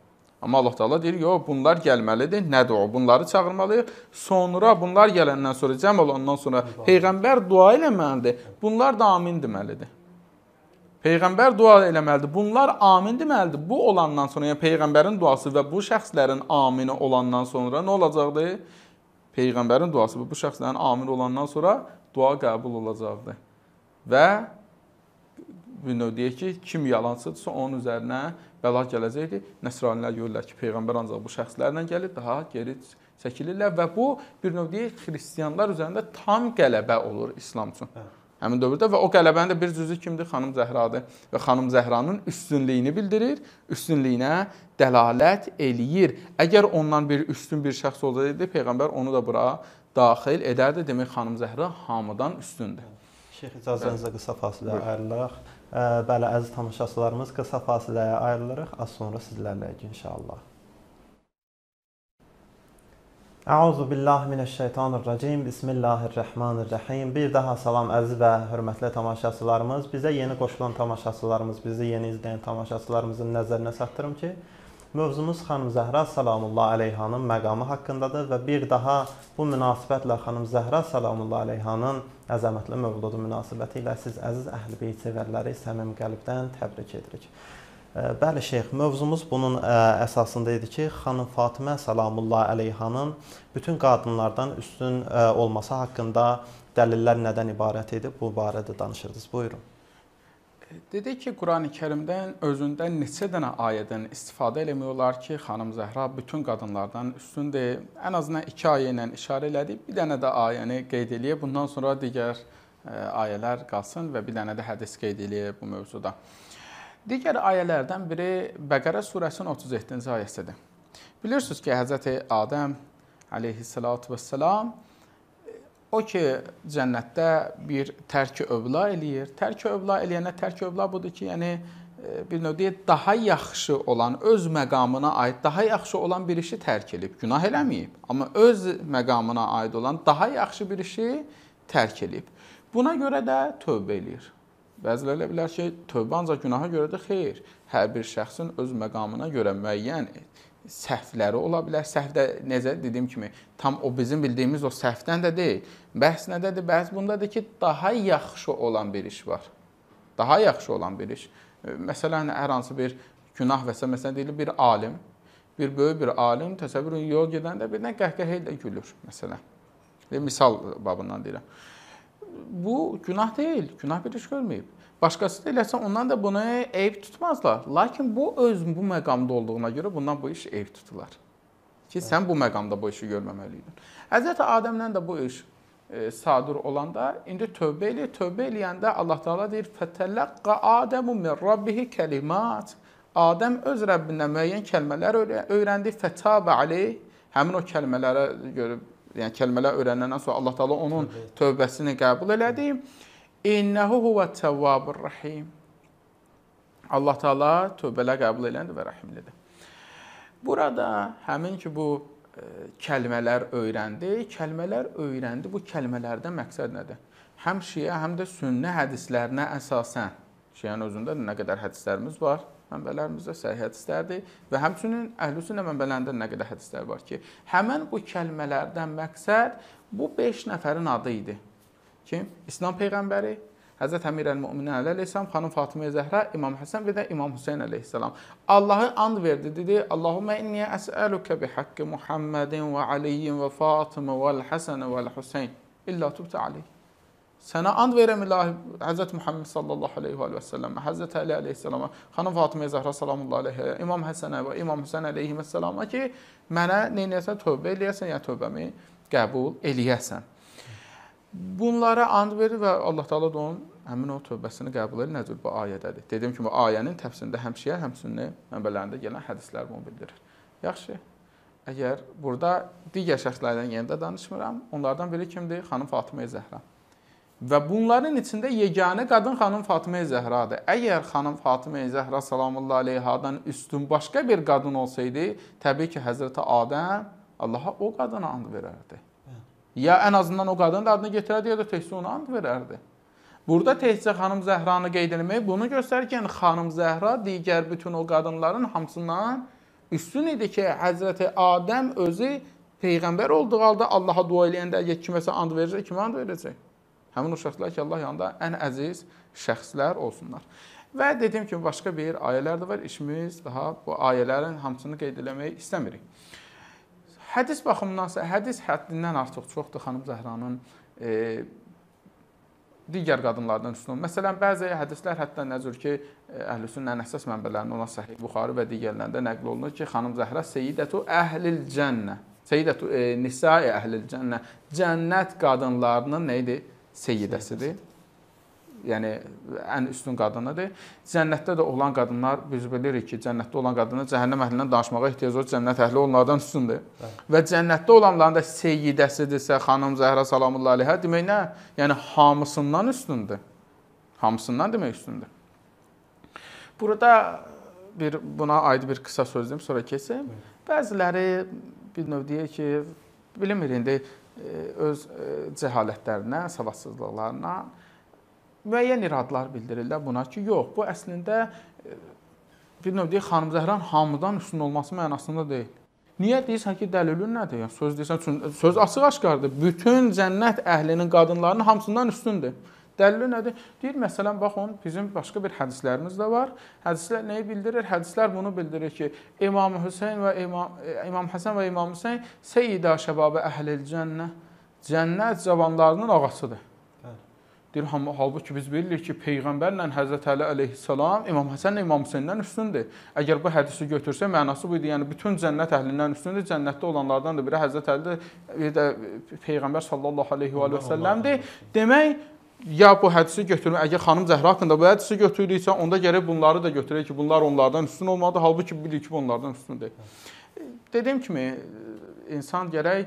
Amma Allah Taala deyir, yox, bunlar gəlməlidir. Nədir o? Bunları çağırmalıyıq. Sonra bunlar gələndən sonra cəm olandan sonra peyğəmbər dua eləməlidir. Bunlar da amin deməlidir. Peyğəmbər dua eləməlidir. Bunlar amin deməlidir. Bu olandan sonra, yəni peyğəmbərin duası və bu şəxslərin amini olandan sonra nə olacaqdır? Peyğəmbərin duası və bu şəxslərin amin olandan sonra dua qəbul olacaqdır. Və bilmiyorum, deyək ki, kim yalancıdırsa onun üzərinə bəla gələcəkdir. Nəsranilər görürlər ki, peyğəmbər ancaq bu şəxslərlə gəlib, daha geri çəkilirlər və bu bir növ deyək xristianlar üzərində tam qələbə olur İslam üçün. Hə. Həmin dövrdə və o qələbənin də bir cüzü kimdir? Xanım Zəhradır və xanım Zəhranın üstünlüyünü bildirir, üstünlüyünə dəlalət eləyir. Əgər ondan bir üstün bir şəxs olsaydı, peyğəmbər onu da bura daxil edərdi. Demək xanım Zəhra hamıdan üstündür. Şeyx icazənizlə qısa fasilə ayrılaq. Bəli, əziz tamaşaçılarımız, qısa fasiləyə ayrılırıq. Az sonra sizlərləyik inşallah. Əuzu billahi minəşşeytanirracim. Bismillahirrahmanirrahim. Bir daha salam əziz və hörmətli tamaşaçılarımız. Bizə yeni qoşulan tamaşaçılarımız, bizi yeni izləyən tamaşaçılarımızın nəzərinə çatdırım ki, Mövzumuz xanım Zəhra Salamullah Əleyhanın məqamı haqqındadır və bir daha bu münasibətlə xanım Zəhra Salamullah Əleyhanın əzəmətli mövludu münasibəti ilə siz əziz əhlibeyt sevərləri səmim qəlbdən təbrik edirik. Bəli şeyx, mövzumuz bunun e, əsasında idi ki, xanım Fatimə Salamullah Əleyhanın bütün qadınlardan üstün e, olması haqqında dəlillər nədən ibarət idi? Bu barədə danışırdınız. Buyurun. Dedik ki, Qurani-Kərimdən özündə neçə dənə ayədən istifadə eləmək olar ki, xanım Zəhra bütün qadınlardan üstündür. Ən azından 2 ayə ilə işarə elədi. Bir dənə də ayəni qeyd eləyə. Bundan sonra digər e, ayələr qalsın və bir dənə də hədis qeyd eləyə bu mövzuda. Digər ayələrdən biri Bəqərə surəsinin 37-ci ayəsidir. Bilirsiniz ki, Həzrəti Adəm əleyhissalatu vesselam O ki, cənnətdə bir tərki övla eləyir. Tərki övla eləyənə tərki övla budur ki, yəni e, bir növ deyək, daha yaxşı olan, öz məqamına aid daha yaxşı olan bir işi tərk edib, günah eləməyib, amma öz məqamına aid olan daha yaxşı bir işi tərk edib. Buna görə də tövbə eləyir. Bəziləri elə bilər ki, tövbə ancaq günaha görə də xeyr. Hər bir şəxsin öz məqamına görə müəyyən səhvləri ola bilər. Səhv də necə dediyim kimi tam o bizim bildiyimiz o səhvdən də deyil. Bəhs nədədir? Bəhs bundadır ki, daha yaxşı olan bir iş var. Daha yaxşı olan bir iş. Məsələn, hər hansı bir günah və məsələn deyilir bir alim, bir böyük bir alim təsəvvür edin yol gedəndə birdən qəhqəhə ilə gülür məsələn. Misal babından deyirəm. Bu günah deyil, günah bir iş görməyib. Başqası da eləsə ondan da bunu eyib tutmazlar. Lakin bu öz bu məqamda olduğuna görə bundan bu iş eyib tutular. Ki Hı. sən bu məqamda bu işi görməməliydin. Həzrəti Adəmdən də bu iş e, sadur olanda indi tövbə eləyir. Tövbə eləyəndə Allah Taala deyir: "Fətəlaqqa Adəmu min Rabbihi kəlimat." Adəm öz Rəbbindən müəyyən kəlmələr öyrəndi. Fətəbə aleyh. Həmin o kəlmələrə görə, yəni kəlmələr öyrənəndən sonra Allah Taala onun tövbə. tövbəsini qəbul elədi. Hı. İnnəhu huvət-təvvabur rəhim. Allah Taala tövbələr qəbul edəndir və rəhimlidir. Burada həmin ki bu ə, e, kəlmələr öyrəndi, kəlmələr öyrəndi. Bu kəlmələrdə məqsəd nədir? Həm Şiə, həm də Sünnə hədislərinə əsasən. Şiənin özündə nə qədər hədislərimiz var? Mənbələrimizdə səhih hədislərdir və həmçinin Əhlüsünnə mənbələrində nə qədər hədislər var ki, həmin bu kəlmələrdən məqsəd bu 5 nəfərin adı idi. Kim? İslam peyğəmbəri, Həzrət Əmirəl-Möminə əleyhissalam, xanım Fatimə Zəhra, İmam Həsən və də İmam Hüseyn əleyhissalam. Allahı and verdi, dedi: "Allahumma inni əs'aluka bi haqqi Muhammedin və Aliyin və Fatimə vəl Həsən vəl Hüseyn illa tubta aleyh." Sənə and verəm ilahi Həzrət Muhammed sallallahu əleyhi və səlləmə, Həzrət Əli əleyhissalama, xanım Fatimə Zəhra sallallahu əleyhə, İmam Həsənə və İmam Hüseyn əleyhissalama ki, mənə nə edəsən, tövbə eləyəsən, ya yəni tövbəmi qəbul eləyəsən. Bunlara and verir və Allah Taala da onun həmin o tövbəsini qəbul edir. Nəcür bu ayədədir. Dediyim kimi ayənin təfsirində həm şiyə, həm sünni mənbələrində gələn hədislər bunu bildirir. Yaxşı. Əgər burada digər şəxslərdən yenə də danışmıram. Onlardan biri kimdir? Xanım Fatimə Zəhra. Və bunların içində yeganə qadın xanım Fatimə Zəhradır. Əgər xanım Fatimə Zəhra sallallahu əleyhadan üstün başqa bir qadın olsaydı, təbii ki, Həzrət Adəm Allaha o qadına and verərdi. Ya ən azından o qadının adını gətirərdi, ya da təkcə ona and verərdi. Burada təkcə xanım Zəhranı qeyd etmək bunu göstərir ki, yəni xanım Zəhra digər bütün o qadınların hamısından üstün idi ki, Həzrəti Adəm özü peyğəmbər olduğu halda Allaha dua eləyəndə əgər kiməsə and verəcək, kimə and verəcək? Həmin o şəxslər ki, Allah yanında ən əziz şəxslər olsunlar. Və dediyim kimi başqa bir ayələr də var. İşimiz daha bu ayələrin hamısını qeyd eləmək istəmirik. Hədis baxımındansa, hədis həddindən artıq çoxdur xanım Zəhranın e, digər qadınlardan üstün. Məsələn, bəzi hədislər hətta nə cür ki, e, Əhlüsünnənin əsas mənbələrində olan Səhih Buxari və digərlərində nəql olunur ki, xanım Zəhra Seyyidətu Əhlil Cənnə, Seyyidətu e, Nisa'i Əhlil Cənnə, cənnət qadınlarının nə idi? Seyyidəsidir. Seyyidəsidir yəni ən üstün qadınıdır. Cənnətdə də olan qadınlar biz bilirik ki, cənnətdə olan qadına cəhənnəm əhlindən danışmağa ehtiyac yoxdur. Cənnət əhli onlardan üstündür. Hə. Və cənnətdə olanların da seyyidəsidirsə, xanım Zəhra sallallahu əleyhə demək nə? Yəni hamısından üstündür. Hamısından demək üstündür. Burada bir buna aid bir qısa söz deyim, sonra keçim. Bəziləri bir növ deyək ki, bilmir indi e, öz e, cəhalətlərinə, savadsızlıqlarına müəyyən iradlar bildirirlər buna ki, yox, bu əslində e, bir növ deyək xanım Zəhran hamıdan üstün olması mənasında deyil. Niyə deyirsən ki, dəlilün nədir? Yəni söz deyirsən, üçün, söz açıq-aşkardır. Bütün cənnət əhlinin qadınlarının hamısından üstündür. Dəlili nədir? Deyir, məsələn, baxın, bizim başqa bir hədislərimiz də var. Hədislər nəyi bildirir? Hədislər bunu bildirir ki, İmam Hüseyn və İmam, e, İmam Həsən və İmam Hüseyn Seyyidə Şəbabə Əhlil Cənnə, cənnət cavanlarının ağasıdır. Deyir, halbuki biz bilirik ki, Peyğəmbərlə Həzrət Əli əleyhissalam İmam Həsənlə İmam Hüseyndən üstündür. Əgər bu hədisi götürsə, mənası bu idi. Yəni bütün cənnət əhlindən üstündür. Cənnətdə olanlardan da biri Həzrət Əli, bir də Peyğəmbər sallallahu əleyhi və səlləmdir. Demək, ya bu hədisi götürmə, əgər xanım Zəhra haqqında bu hədisi götürürüksə, onda gərək bunları da götürək ki, bunlar onlardan üstün olmalıdır, halbuki bilirik ki, onlardan üstündür. Dediyim kimi, insan gərək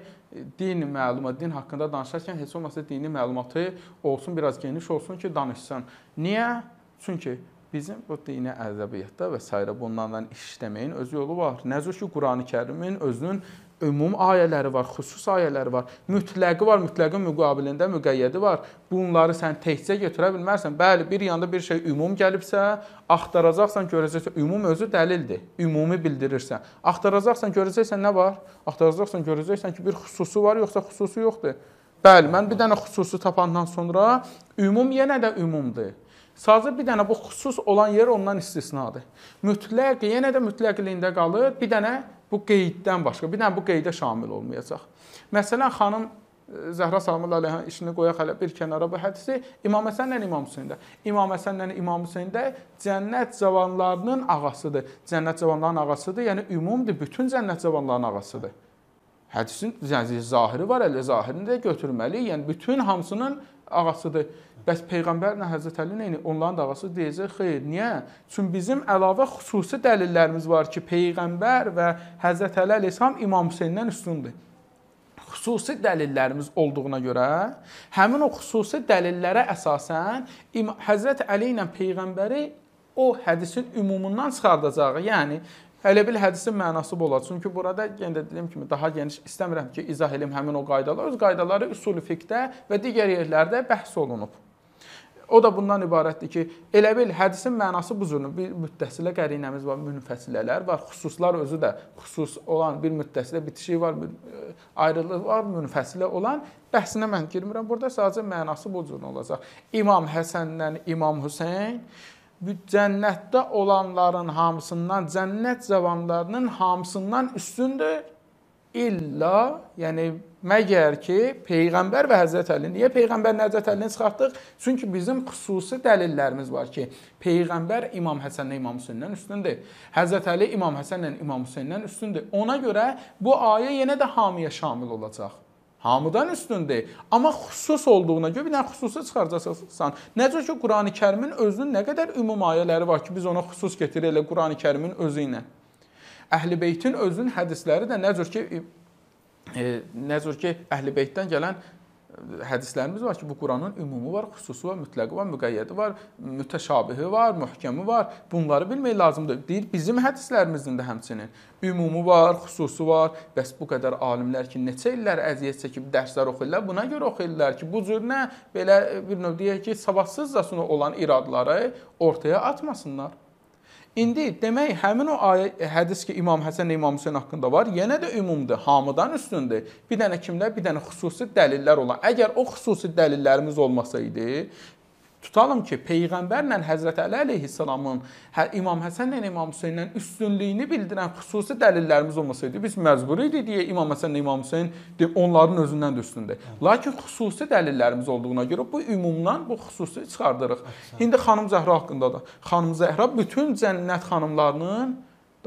dini məluma, din haqqında danışarkən heç olmasa dini məlumatı olsun, biraz geniş olsun ki, danışsın. Niyə? Çünki bizim bu dini ədəbiyyatda və s. bunlarla işləməyin öz yolu var. Nəzər ki, Qurani-Kərimin özünün ümum ayələri var, xüsus ayələri var. Mütləqi var, mütləqin müqabilində müqəyyədi var. Bunları sən təkcə götürə bilmərsən. Bəli, bir yanda bir şey ümum gəlibsə, axtaracaqsan, görəcəksən ümum özü dəlildir. Ümumi bildirirsən. Axtaracaqsan, görəcəksən nə var? Axtaracaqsan, görəcəksən ki, bir xüsusu var, yoxsa xüsusu yoxdur. Bəli, mən bir dənə xüsusu tapandan sonra ümum yenə də ümumdur. Sadəcə bir dənə bu xüsus olan yer ondan istisnadır. Mütləq yenə də mütləqliyində qalır. Bir dənə Bu qeyddən başqa bir dənə bu qeydə şamil olmayacaq. Məsələn, xanım e, Zəhra sallallahu əleyhi işini qoyaq hələ bir kənara bu hədisi İmam Həsənlə İmam Hüseyndə. İmam Həsənlə İmam Hüseyndə cənnət cavanlarının ağasıdır. Cənnət cavanlarının ağasıdır, yəni ümumdur, bütün cənnət cavanlarının ağasıdır. Hədisin yəni zahiri var, elə zahirini də götürməli. Yəni bütün hamısının ağasıdır. Bəs peyğəmbərlə Həzrət Əli nə Onların davası deyəcək, xeyr, niyə? Çünki bizim əlavə xüsusi dəlillərimiz var ki, peyğəmbər və Həzrət Əli əleyhissalam İmam Hüseyndən üstündür. Xüsusi dəlillərimiz olduğuna görə, həmin o xüsusi dəlillərə əsasən Həzrət Əli ilə peyğəmbəri o hədisin ümumundan çıxardacağı, yəni Elə bil hədisin mənası bu olar. Çünki burada yenə də dediyim kimi daha geniş istəmirəm ki, izah edim həmin o qaydalar. Öz qaydaları üsul fiqdə və digər yerlərdə bəhs olunub. O da bundan ibarətdir ki, elə bil hədisin mənası bu cürdür. Bir müttəsilə qərinəmiz var, münfəsilələr var, xüsuslar özü də xüsus olan bir müttəsilə bitişiyi var, bir e, ayrılığı var, münfəsilə olan bəhsinə mən girmirəm. Burada sadəcə mənası bu cür olacaq. İmam Həsəndən İmam Hüseyn cənnətdə olanların hamısından, cənnət cavanlarının hamısından üstündür İlla, yəni məgər ki, peyğəmbər və Həzrət Əli. Niyə peyğəmbərlə Həzrət Əlini çıxartdıq? Çünki bizim xüsusi dəlillərimiz var ki, peyğəmbər İmam Həsənlə İmam Hüseynlə üstündür. Həzrət Əli İmam Həsənlə İmam Hüseynlə üstündür. Ona görə bu ayə yenə də hamıya şamil olacaq hamıdan üstündür. Amma xüsus olduğuna görə bir dənə xüsusi çıxaracaqsan. Necə ki Qurani-Kərimin özünün nə qədər ümum ayələri var ki, biz ona xüsus getiririk elə Qurani-Kərimin özü ilə. Əhlibeytin özünün hədisləri də nə cür ki e, e nə cür ki Əhlibeytdən gələn e, hədislərimiz var ki, bu Quranın ümumi var, xüsusi var, mütləqi var, müqəyyədi var, mütəşabihi var, möhkəmi var. Bunları bilmək lazımdır. Deyir, bizim hədislərimizin də həmçinin ümumi var, xüsusi var. Bəs bu qədər alimlər ki, neçə illər əziyyət çəkib dərslər oxuyurlar, buna görə oxuyurlar ki, bu cür nə belə e, bir növ deyək ki, savadsızcasına olan iradları ortaya atmasınlar. İndi demək həmin o ayə hədis ki, İmam Həsən, İmam Hüseyn haqqında var, yenə də ümumdur, hamıdan üstündür. Bir dənə kimlər, bir dənə xüsusi dəlillər olan. Əgər o xüsusi dəlillərimiz olmasaydı, Tutalım ki, Peyğəmbərlə Həzrət Əli əleyhissalamın, hə, İmam Həsənlə İmam Hüseynlə üstünlüyünü bildirən xüsusi dəlillərimiz olmasaydı, biz məcbur idik deyə İmam Həsənlə İmam Hüseyn onların özündən də üstündür. Lakin xüsusi dəlillərimiz olduğuna görə bu ümumdan bu xüsusi çıxardırıq. İndi xanım Zəhra haqqında da. Xanım Zəhra bütün cənnət xanımlarının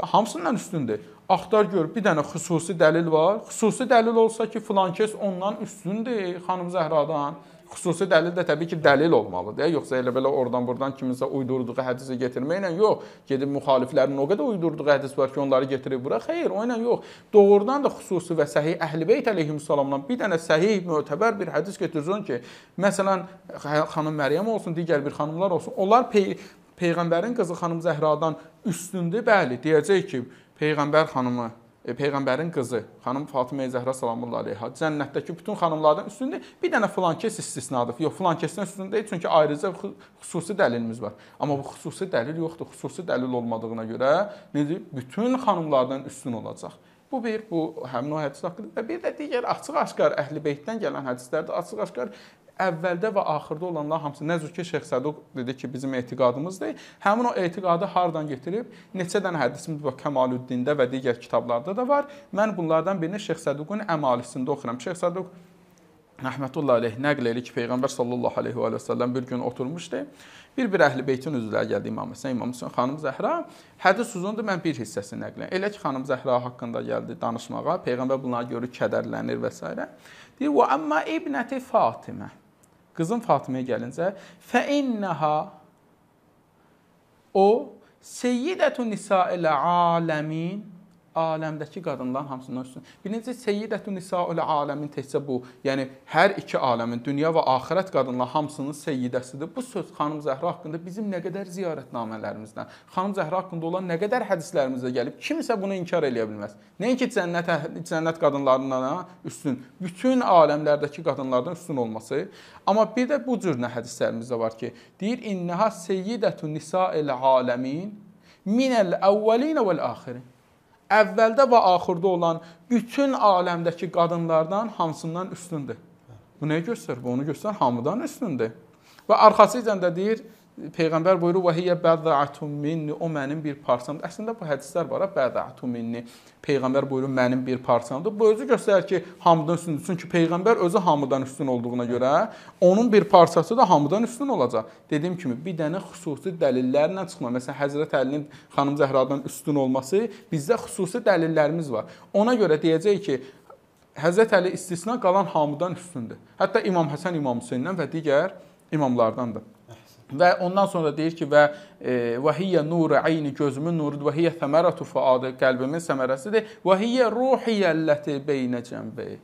da hamısından üstündür. Axtar gör, bir dənə xüsusi dəlil var. Xüsusi dəlil olsa ki, filan kəs ondan üstündür xanım Zəhradan xüsusi dəlil də təbii ki, dəlil olmalıdır. Yoxsa elə belə oradan-burdan kiminsə uydurduğu hədisi gətirməklə yox, gedib müxaliflərin o qədər uydurduğu hədis var ki, onları gətirib bura. Xeyr, o ilə yox. Doğrudan da xüsusi və səhih Əhlibeyt əleyhissalamdan bir dənə səhih, mötəbər bir hədis götürsün ki, məsələn xanım Məryəm olsun, digər bir xanımlar olsun, onlar pey peyğəmbərin qızı xanım Zəhradan üstündür, bəli, deyəcək ki, peyğəmbər xanımı E, Peyğəmbərin qızı, xanım Fatimə Zəhra sallallahu əleyhə cənnətdəki bütün xanımlardan üstündür. Bir dənə filan kəs istisnadır. Yox, filan kəsdən üstün deyil, çünki ayrıca xüsusi dəlilimiz var. Amma bu xüsusi dəlil yoxdur. Xüsusi dəlil olmadığına görə necə bütün xanımlardan üstün olacaq. Bu bir, bu həmin o hədis haqqında. Bir də digər açıq-aşkar Əhlibeytdən gələn hədislərdə açıq-aşkar əvvəldə və axırda olanlar hamısı nəzər ki, Şeyx Səduq dedi ki, bizim etiqadımızdır. Həmin o etiqadı hardan gətirib? Neçə dənə hədisimiz var Kəmalüddində və digər kitablarda da var. Mən bunlardan birini Şeyx Səduqun əmalisində oxuram. Şeyx Səduq Rəhmətullah əleyh nəql eləyir ki, Peyğəmbər sallallahu əleyhi və səlləm bir gün oturmuşdu. Bir-bir əhl-i beytin üzvləri gəldi İmam Həsən, İmam Hüseyn, xanım Zəhra. Hədis uzundur, mən bir hissəsini nəql edirəm. Elə ki, xanım Zəhra haqqında gəldi danışmağa, Peyğəmbər bunları görür, kədərlənir və s. Deyir: "Və amma ibnəti Fatimə" Qızım Fatıməyə gəlincə fə innəha o seyyidətun nisa'il aləmin aləmdəki qadınların hamısından üstün. Birinci Seyyidətun Nisaul aləmin təkcə bu, yəni hər iki aləmin, dünya və axirət qadınlar hamısının seyyidəsidir. Bu söz xanım Zəhra haqqında bizim nə qədər ziyarətnamələrimizdən, xanım Zəhra haqqında olan nə qədər hədislərimizdə gəlib. Kimsə bunu inkar eləyə bilməz. Nəinki cənnət cənnət qadınlarından üstün, bütün aləmlərdəki qadınlardan üstün olması. Amma bir də bu cür nə hədislərimiz də var ki, deyir innaha seyyidətun nisa'il aləmin minəl əvvəlinə vəl axirin əvvəldə və axırda olan bütün aləmdəki qadınlardan hamısından üstündür. Bu nəyə göstərir? Bu onu göstərir hamıdan üstündür. Və arxası ilə də deyir, Peyğəmbər buyurur: "Və hiyə bədaatun minni." O mənim bir parçamdır. Əslində bu hədislər var, bədaatun minni. Peyğəmbər buyurur: "Mənim bir parçamdır." Bu özü göstərir ki, hamıdan üstündür. Çünki peyğəmbər özü hamıdan üstün olduğuna görə onun bir parçası da hamıdan üstün olacaq. Dediyim kimi, bir dənə xüsusi dəlillərlə çıxma. Məsələn, Həzrət Əlinin xanım Zəhradan üstün olması bizdə xüsusi dəlillərimiz var. Ona görə deyəcək ki, Həzrət Əli istisna qalan hamıdan üstündür. Hətta İmam Həsən İmam Hüseynlə və digər imamlardandır. Və ondan sonra deyir ki, və e, və hiyə nur ayni gözümün nurudur və hiyə səməratu faadı qəlbimin səmərəsidir və hiyə ruhiyyəlləti beynə cənbi.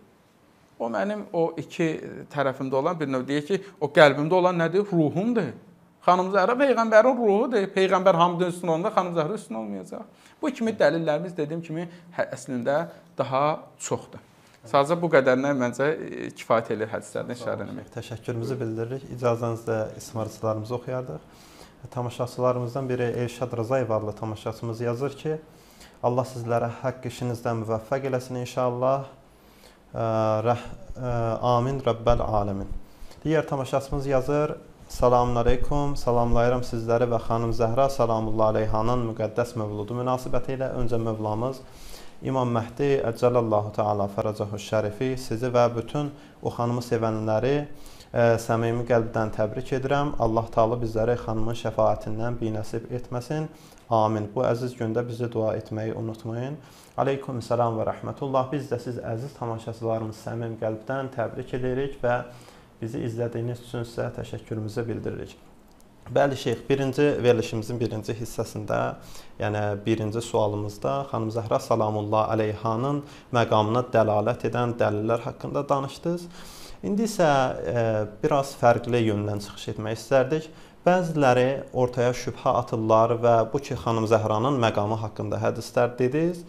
O mənim o iki tərəfimdə olan bir növ deyir ki, o qəlbimdə olan nədir? Ruhumdur. Xanım Zəhra peyğəmbərin ruhudur. Peyğəmbər hamdın üstün olanda Xanım Zəhra üstün olmayacaq. Bu kimi dəlillərimiz dediyim kimi hə, əslində daha çoxdur. Sadəcə bu qədərindən məncə e, kifayət eləyir hədislərdən işarə eləmək. Təşəkkürümüzü bildiririk. İcazənizlə ismarçılarımızı oxuyardıq. Tamaşaçılarımızdan biri Elşad Rzayev adlı tamaşaçımız yazır ki, Allah sizlərə haqq işinizdən müvəffəq eləsin inşallah. Rəh, amin Rəbbəl aləmin. Digər tamaşaçımız yazır: Salamun aleykum. Salamlayıram sizləri və xanım Zəhra salamullahi aleyhanın müqəddəs mövludu münasibətilə öncə Mövlamız İmam Məhdi Əcəlallahu Teala Fərəcəhu Şərifi sizi və bütün o xanımı sevənləri ə, e, səmimi qəlbdən təbrik edirəm. Allah Taala bizləri xanımın şəfaətindən binəsib etməsin. Amin. Bu əziz gündə bizi dua etməyi unutmayın. Aleykum salam və rəhmətullah. Biz də siz əziz tamaşaçılarımız səmimi qəlbdən təbrik edirik və bizi izlədiyiniz üçün sizə təşəkkürümüzü bildiririk. Bəli şeyx, birinci verilişimizin birinci hissəsində, yəni birinci sualımızda xanım Zəhra Salamullah əleyhanın məqamına dəlalət edən dəlillər haqqında danışdınız. İndi isə e, biraz fərqli yöndən çıxış etmək istərdik. Bəziləri ortaya şübhə atırlar və bu ki xanım Zəhranın məqamı haqqında hədislər dediniz.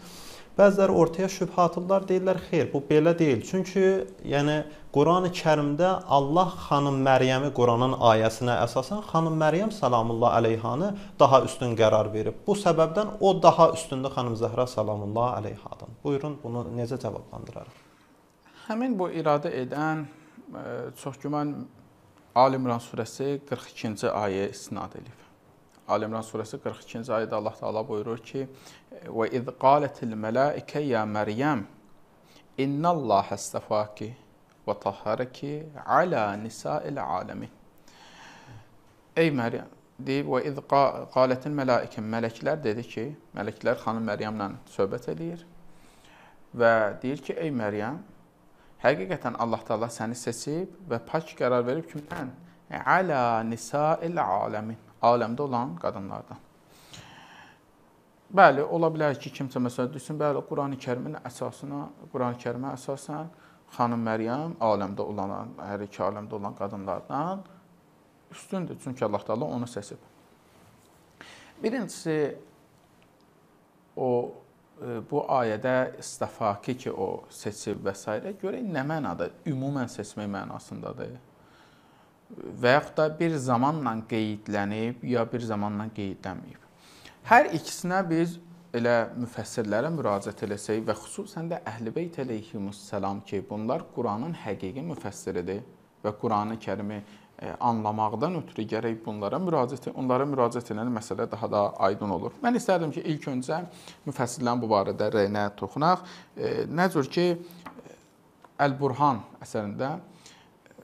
Bəziləri ortaya şübhə atırlar, deyirlər, xeyr, bu belə deyil. Çünki, yəni Qurani Kərimdə Allah xanım Məryəmi Quranın ayəsinə əsasən xanım Məryəm sallallahu əleyhanı daha üstün qərar verib. Bu səbəbdən o daha üstündə xanım Zəhra sallallahu əleyhadan. Buyurun, bunu necə cavablandırarıq? Həmin bu iradə edən e, çox güman Ali İmran surəsi 42-ci ayəyə istinad edib. Ali İmran surəsi 42-ci ayədə Allah Taala buyurur ki: وإذ قالت الملائكة يا مريم إن الله استفاك وطهرك على نساء العالمين Ey Məryəm, deyib və iz qalətin məlaikin, mələklər dedi ki, mələklər xanım Məryəmlə söhbət eləyir və deyir ki, ey Məryəm, həqiqətən Allah Taala səni seçib və pak qərar verib ki, mən alə nisa'il aləmin, aləmdə olan qadınlardan. Bəli, ola bilər ki, kimsə məsəl düşsün, bəli, Qurani-Kərimin əsasına, Qurani-Kərimə əsasən xanım Məryəm aləmdə olan, hər iki aləmdə olan qadınlardan üstündür, çünki Allah Taala onu seçib. Birincisi o e, bu ayədə istafaki ki, o seçib və s. görə nə mənada? Ümumən seçmək mənasındadır və yaxud da bir zamanla qeydlənib ya bir zamanla qeydlənməyib. Hər ikisinə biz elə müfəssirlərə müraciət eləsək və xüsusən də Əhlibeyt əleyhimussalam ki, bunlar Quranın həqiqi müfəssiridir və Qurani-Kərimi e, anlamaqdan ötürü gərək bunlara müraciət onlara müraciət edən məsələ daha da aydın olur. Mən istərdim ki, ilk öncə müfəssirlərin bu barədə rəyinə toxunaq. E, nə cür ki Əl-Burhan əsərində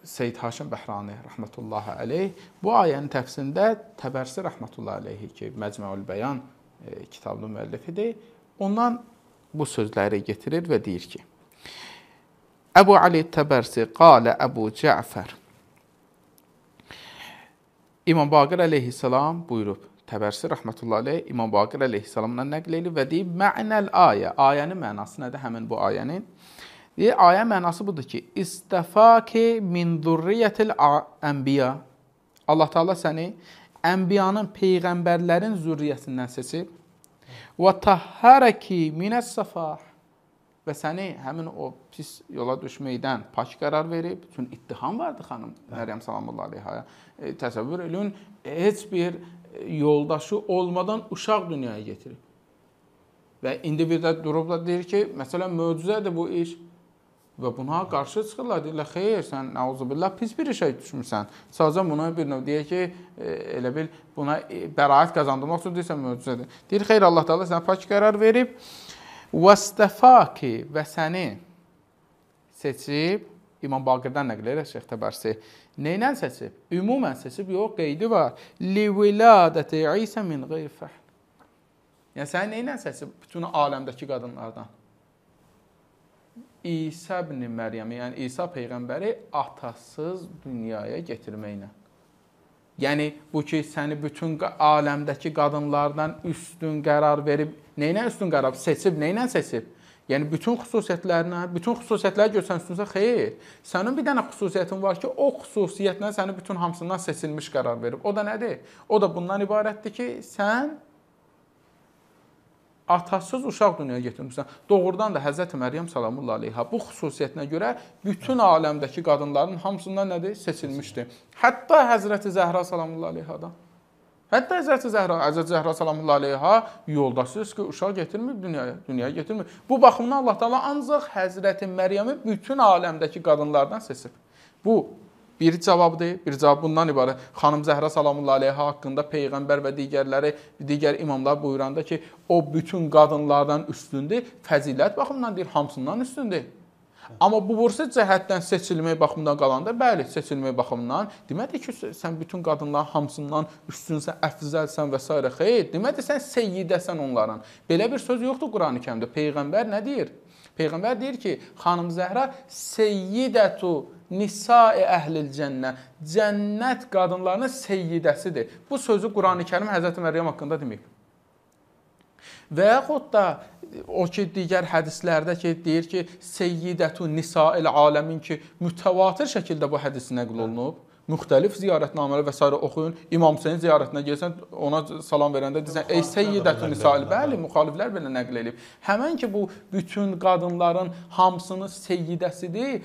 Seyyid Haşim Bəhrani rəhmətullahi əleyh bu ayənin təfsirində Təbərsi rəhmətullahi əleyhi ki, Məcmuul Bəyan e, kitabının müəllifidir. Ondan bu sözləri gətirir və deyir ki: Əbu Ali Təbərsi qala Əbu Cəfər İmam Baqir əleyhissalam buyurub Təbərsi rəhmətullahi əleyh İmam Baqir əleyhissalamdan nəql edib və deyib: "Mə'nəl ayə." Ayənin mənası nədir? Həmin bu ayənin Deyir, ayə mənası budur ki, istəfaki min zurriyyətil ənbiya. Allah Taala səni ənbiyanın, peyğəmbərlərin zürriyyəsindən seçib. Və tahharaki minəs-safah və səni həmin o pis yola düşməkdən pak qərar verib. Çün ittiham vardı xanım Məryəm sallallahu əleyhaya. E, təsəvvür edin, heç bir yoldaşı olmadan uşaq dünyaya gətirib. Və indi bir də durub da deyir ki, məsələn möcüzədir bu iş və buna qarşı çıxırlar, deyirlər, xeyr, sən nauzubillah pis bir işə düşmüsən. Sadəcə bunu bir növ deyək ki, e, elə bil buna e, bəraət qazandırmaq üçün deyirsən möcüzədir. Deyir, xeyr, Allah Taala sənə pak qərar verib. Vastafaki və səni seçib İmam Baqirdən nəql edir Şeyx Təbərsi. Nəylə seçib? Ümumən seçib, yox, qeydi var. Li viladati İsa min ghayr fahl. Yəni səni nəylə seçib bütün aləmdəki qadınlardan? İsa ibn Məryəmi, yəni İsa peyğəmbəri atasız dünyaya gətirməklə. Yəni bu ki, səni bütün aləmdəki qadınlardan üstün qərar verib, nəyinə üstün qərar seçib, nəyinə seçib? Yəni bütün xüsusiyyətlərinə, bütün xüsusiyyətləri göstərsinsə xeyr. Sənin bir dənə xüsusiyyətin var ki, o xüsusiyyətlə səni bütün hamısından seçilmiş qərar verib. O da nədir? O da bundan ibarətdir ki, sən atasız uşaq dünyaya gətirmisən. Doğrudan da Həzrət Məryəm sallallahu əleyhə bu xüsusiyyətinə görə bütün aləmdəki qadınların hamısından nədir? seçilmişdi. Hətta Həzrəti Zəhra sallallahu əleyhədən. Hətta Həzrəti Zəhra, Həzrəti Zəhra sallallahu əleyhə yoldaşsız ki, uşaq gətirmir dünyaya, dünyaya gətirmir. Bu baxımdan Allah Taala ancaq Həzrəti Məryəmi bütün aləmdəki qadınlardan seçib. Bu Biri cavabdır, bir cavab bundan ibarət. Xanım Zəhra sallallahu əleyhə haqqında peyğəmbər və digərləri, digər imamlar buyuranda ki, o bütün qadınlardan üstündür, fəzilət baxımından deyil, hamısından üstündür. Amma bu bursa cəhətdən seçilmək baxımından qalanda, bəli, seçilmək baxımından demədir ki, sən bütün qadınların hamısından üstünsən, əfzəlsən və s. xeyr. Demədir sən seyyidəsən onların. Belə bir söz yoxdur Qurani-Kərimdə. Peyğəmbər nə deyir? Peyğəmbər deyir ki, xanım Zəhra seyyidətu nisae əhlil cənnə, cənnət qadınlarının seyyidəsidir. Bu sözü Qurani Kərim Həzrəti Məryəm haqqında deməyib. Və yaxud da o ki, digər hədislərdə ki, deyir ki, seyyidətü nisail aləmin ki, mütəvatir şəkildə bu hədis nəql olunub. Müxtəlif ziyarətnamələr və s. oxuyun. İmam Hüseyn ziyarətinə gəlsən, ona salam verəndə desən, ey seyyidətü nisail. Bəli, müxaliflər belə nəql edib. Həmən ki, bu bütün qadınların hamısının seyyidəsidir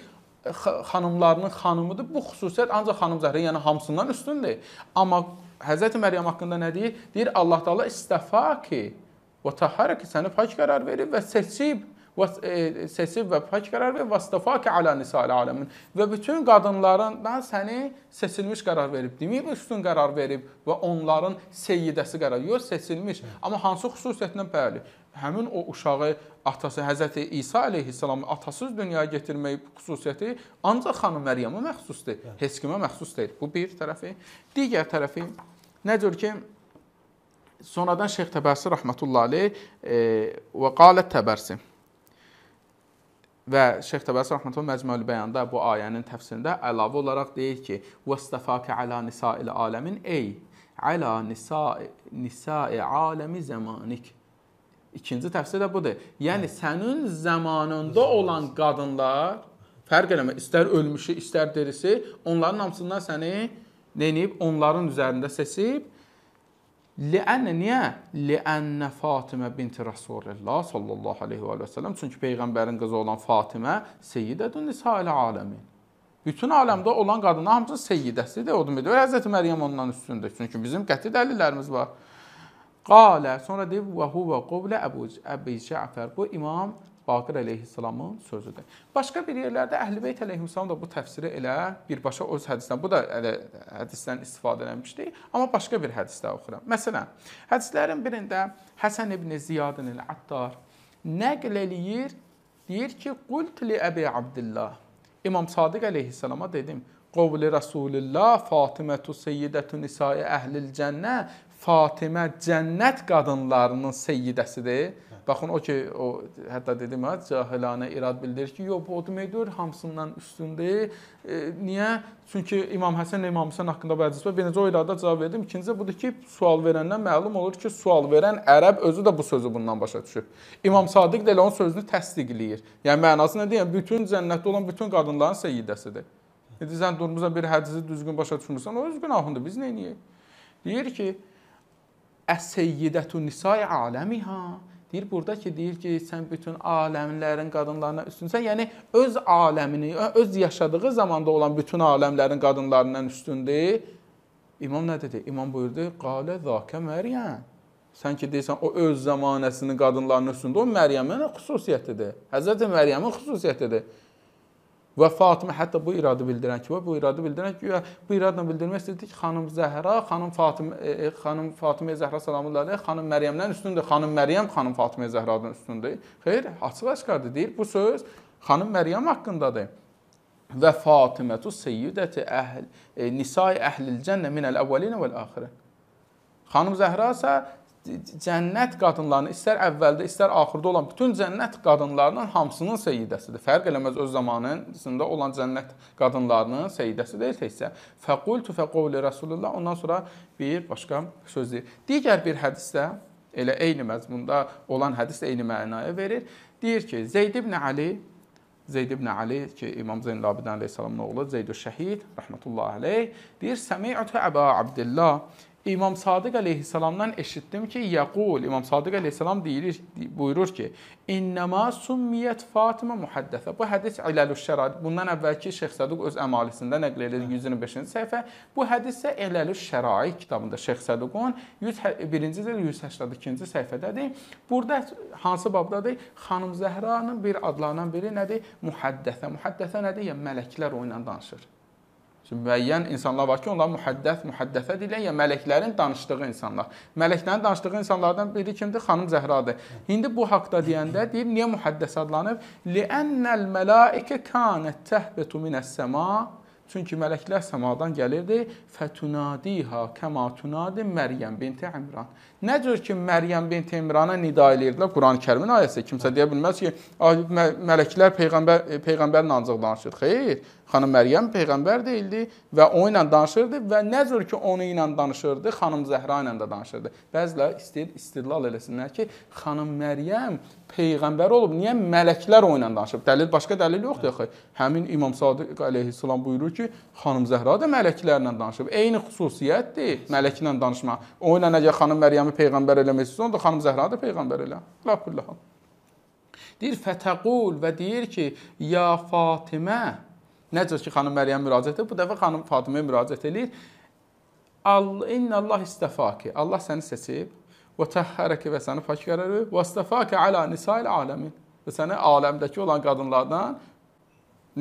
xanımlarının xanımıdır. Bu xüsusiyyət ancaq xanım Zəhra, yəni hamısından üstündür. Amma Həzrəti Məryəm haqqında nə deyir? Deyir Allah Taala istəfaki və taharaki səni pak qərar verib və seçib və e, seçib və pak qərar verib vastafaki ala nisal aləmin və bütün qadınlardan səni seçilmiş qərar verib. Deməyib üstün qərar verib və onların seyyidəsi qərar. Yox, seçilmiş. Amma hansı xüsusiyyətlə bəli? həmin o uşağı atası Həzrəti İsa əleyhissalamın atası dünyaya gətirmək xüsusiyyəti ancaq xanım Məryəmə məxsusdur. Heç kimə məxsus deyil. Bu bir tərəfi. Digər tərəfi nədir ki, sonradan Şeyx Təbərsi rəhmətullah aleyh e, və qalət Təbərsi və Şeyx Təbəsi rəhmətullah Məcmuül Bəyanda bu ayənin təfsirində əlavə olaraq deyir ki: "Vastafaka ala nisa'il aləmin" ey ala nisa nisa'i aləmi zamanik. İkinci təfsir də budur. Yəni hə. sənin hə. zamanında hə. olan qadınlar fərq eləmə, istər ölmüşü, istər dirisi, onların hamısından səni nəyib, onların üzərində sesib. Li'anə niyə? Li'anə Fatimə binti Rasulullah sallallahu alayhi və sallam. Çünki peyğəmbərin qızı olan Fatimə Seyyidətun Nisa ilə aləmin. Bütün aləmdə olan qadına hamısı seyyidəsidir, odur. Həzrəti Məryəm ondan üstündür. Çünki bizim qəti dəlillərimiz var. Qalə, sonra deyib və huvə qovlə Əbu Cəfər. Bu İmam Baqir əleyhissalamın sözüdür. Başqa bir yerlərdə Əhlübeyt əleyhissalam da bu təfsiri elə birbaşa öz hədisdən, bu da elə hədisdən istifadə etmişdi, amma başqa bir hədisdə oxuram. Məsələn, hədislərin birində Həsən ibn Ziyadın el-Attar nəql eləyir, deyir ki, qult li Əbi Abdullah. İmam Sadiq əleyhissalama dedim, qovli Rasulillah Fatimətu Seyyidətü Nisai Əhlil Cənnə Fatimə cənnət qadınlarının seyyidəsidir. Hə. Baxın o ki o hətta dedim ha cahilanə irad bildirir ki, yox bu o deməkdir, hamısından üstündür. E, niyə? Çünki İmam Həsən İmam Hüseyn haqqında vəzifə birinci o irada cavab verdim. İkinci budur ki, sual verəndən məlum olur ki, sual verən ərəb özü də bu sözü bundan başa düşüb. İmam Sadiq də elə onun sözünü təsdiqləyir. Yəni mənası nədir? Yəni bütün cənnətdə olan bütün qadınların seyyidəsidir. İndi sən durmusan bir hədisi düzgün başa düşmürsən, o öz günahındır. Biz nə edəyik? Deyir ki, əseyyidətun nisai aləmiha. Deyir burada ki, deyir ki, sən bütün aləmlərin qadınlarına üstünsən. Yəni öz aləmini, öz yaşadığı zamanda olan bütün aləmlərin qadınlarından üstündür. İmam nə dedi? İmam buyurdu: "Qalə zəkə Məryəm." Sən ki deyirsən o öz zamanəsinin qadınlarının üstündə o Məryəmin xüsusiyyətidir. Həzrət Məryəmin xüsusiyyətidir. Və Fatimə hətta bu iradı bildirən ki, bu iradı bildirən ki, bu iradla bildirmək istəyirdi ki, xanım Zəhra, xanım Fatimə, e, e xanım Fatimə Zəhra sallallahu əleyhə, xanım Məryəmdən üstündür, xanım Məryəm xanım Fatimə Zəhradan üstündür. Xeyr, açıq-aşkardır deyir. Bu söz xanım Məryəm haqqındadır və Fatimətu seyyidəti əhl e, nisai əhlil cənnə minəl əvvəlinə vəl axirə. Xanım Zəhra isə cənnət qadınlarını istər əvvəldə, istər axırda olan bütün cənnət qadınlarının hamısının seyidəsidir. Fərq eləməz öz zamanında olan cənnət qadınlarının seyidəsi deyilsə, fəqultu fəquli Rasulullah ondan sonra bir başqa söz deyir. Digər bir hədisdə elə eyni məzmunda olan hədis eyni mənaya verir. Deyir ki, Zeyd ibn Ali Zeyd ibn Ali ki, İmam Zeynəl Abidin əleyhissalamın oğlu Zeydü Şəhid rəhmetullahi əleyh deyir: "Səmi'tu Əba Abdullah" İmam Sadiq əleyhissalamdan eşitdim ki, yəqul İmam Sadiq əleyhissalam deyir, buyurur ki, "İnnema summiyyət Fatimə muhaddəsə." Bu hədis İləlüşşərad. Bundan əvvəlki Şeyx Səduq öz əmalisində nəql edir 125-ci hə. səhifə. Bu hədis isə İləlüşşərai kitabında Şeyx Səduqun 101-ci və 182-ci səhifədədir. Burada hansı babdadır? Xanım Zəhranın bir adlanan biri nədir? Muhaddəsə. Muhaddəsə nədir? Yəni mələklər o ilə danışır. Çünki müəyyən insanlar var ki, onlar mühəddəs, mühəddəsə deyilən, yəni mələklərin danışdığı insanlar. Mələklərin danışdığı insanlardan biri kimdir? Xanım Zəhradır. İndi bu haqqda deyəndə deyir, niyə mühəddəs adlanıb? Li'annal mələikə kanət təhbitu minəs-səma. Çünki mələklər səmadan gəlirdi. Fətunadiha kəma tunadi Məryəm binti İmran. Nə cür ki Məryəm binti İmrana nida eləyirdilər Qurani-Kərimin ayəsi. Kimsə deyə bilməz ki, mələklər peyğəmbər peyğəmbərin ancaq danışır. Xeyr, xanım Məryəm peyğəmbər deyildi və o ilə danışırdı və nə cür ki onu ilə danışırdı, xanım Zəhra ilə də danışırdı. Bəziləri istir istirlal eləsinlər ki, xanım Məryəm peyğəmbər olub, niyə mələklər o ilə danışıb? Dəlil başqa dəlil yoxdur axı. Həmin İmam Sadiq əleyhissalam buyurur ki, xanım Zəhra da mələklərlə danışıb. Eyni xüsusiyyətdir mələklə danışma. O ilə necə xanım Məryəmi peyğəmbər eləmək istəyirsə, onda xanım Zəhra da peyğəmbər elə. La kullu hal. Deyir fətəqul və deyir ki, ya Fatimə Nəcə ki xanım Məryəm müraciət edir, bu dəfə xanım Fatıməyə müraciət eləyir. Allah inna Allah istafaki. Allah səni seçib və təhhərəkə və səni pak qərar və istafaki ala nisa'il alamin. Və səni aləmdəki olan qadınlardan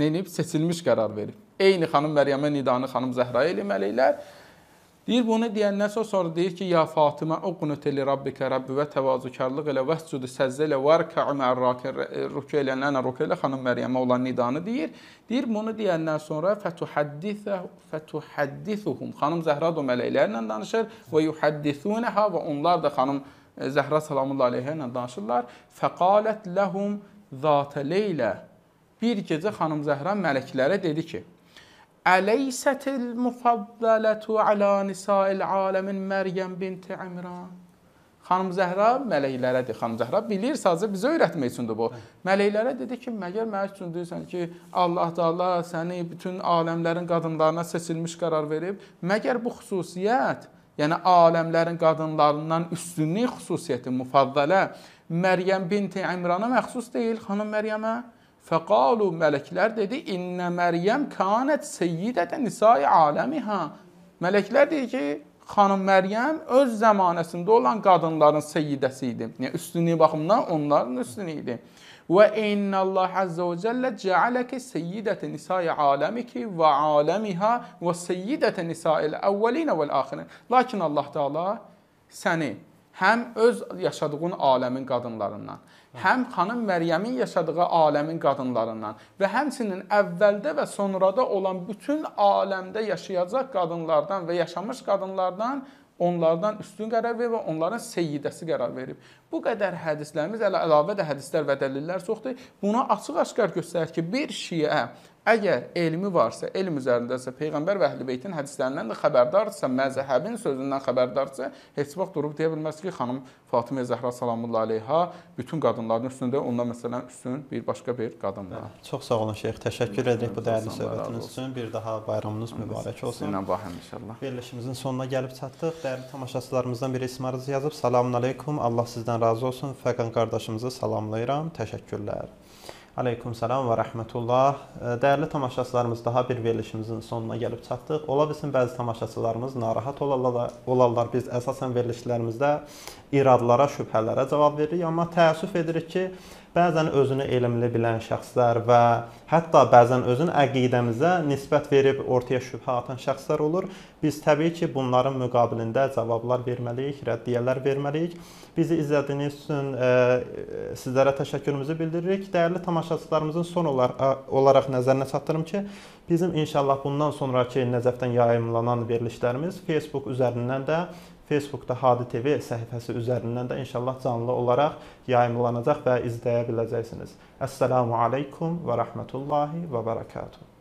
nəyib seçilmiş qərar verib. Eyni xanım Məryəmə nidanı xanım Zəhra eləməliylər. Deyir bunu deyəndən sonra, sonra deyir ki, ya Fatimə uqnut li rabbika rabbi və təvazukarlıq elə vəscudu səzdə elə varka mərrakin ruku elə nənə ruku elə xanım Məryəmə olan nidanı deyir. Deyir bunu deyəndən sonra fətuhaddithu fətuhaddithuhum xanım Zəhra da mələklərlə danışır və yuhaddithunaha və onlar da xanım e, Zəhra sallallahu əleyhə ilə danışırlar. Fəqalət lahum zata leylə bir gecə xanım Zəhra mələklərə dedi ki: أليست المفضلة على نساء العالم Məryəm binti İmran. Xanım Zəhra mələklərə dedi, xanım Zəhra bilir sadəcə bizə öyrətmək üçündür bu. Mələklərə dedi ki, məgər mənim üçün deyirsən ki, Allah Taala səni bütün aləmlərin qadınlarına seçilmiş qərar verib, məgər bu xüsusiyyət, yəni aləmlərin qadınlarından üstünlük xüsusiyyəti müfəvvələ Məryəm binti İmrana məxsus deyil, xanım Məryəmə? Fəqalu mələklər dedi, innə Məryəm kanət seyyidətə nisai aləmihə. Mələklər deyir ki, xanım Məryəm öz zəmanəsində olan qadınların seyyidəsi idi. Yəni, üstünlüyü baxımından onların üstünü idi. Və innə Allah əzzə və cəllə cəaləkə seyyidətə nisai aləmiki və aləmihə və seyyidətə nisai əvvəlinə vəl-əxirin. Lakin Allah da Allah səni həm öz yaşadığın aləmin qadınlarından, həm xanım Məryəmin yaşadığı aləmin qadınlarından və həmçinin əvvəldə və sonrada olan bütün aləmdə yaşayacaq qadınlardan və yaşamış qadınlardan onlardan üstün qərar verib və onların seyyidəsi qərar verib. Bu qədər hədislərimiz, əlavə də hədislər və dəlillər çoxdur. Buna açıq-aşkar göstərir ki, bir şiə Əgər elmi varsa, elm üzərindəsə, peyğəmbər və əhlibeytin hədislərindən də xəbərdarsa, məzhəbin sözündən xəbərdarsa, heç vaxt durub deyə bilməz ki, xanım Fatimə Zəhra sallallahu əleyha bütün qadınların üstündə ondan məsələn üstün bir başqa bir qadındır. Çox sağ olun şeyx, təşəkkür edirik bu dəyərli söhbətiniz üçün. Bir daha bayramınız mübarək olsun. Sizinlə bahəm inşallah. Verilişimizin sonuna gəlib çatdıq. Dəyərli tamaşaçılarımızdan biri ismarız yazıb: "Salamun aleykum. Allah sizdən razı olsun." Fəqan qardaşımızı salamlayıram. Təşəkkürlər. Aleyküm salam və rəhmətullah. Dəyərli tamaşaçılarımız, daha bir verilişimizin sonuna gəlib çatdıq. Ola bilsin bəzi tamaşaçılarımız narahat olarlar, olarlar. Biz əsasən verilişlərimizdə iradlara, şübhələrə cavab veririk, amma təəssüf edirik ki, bəzən özünü eləmlə bilən şəxslər və hətta bəzən özün əqidəmizə nisbət verib ortaya şübhə atan şəxslər olur. Biz təbii ki, bunların müqabilində cavablar verməliyik, rəddiyələr verməliyik. Bizi izlədiyiniz üçün ə, e, sizlərə təşəkkürümüzü bildiririk. Dəyərli tamaşaçılarımızın son olaraq nəzərinə çatdırım ki, bizim inşallah bundan sonrakı Nəcəfdən yayımlanan verilişlərimiz Facebook üzərindən də Facebookda Hadi TV səhifəsi üzərindən də inşallah canlı olaraq yayımlanacaq və izləyə biləcəksiniz. Əssalamu alaykum və rahmetullahi və barakatuh.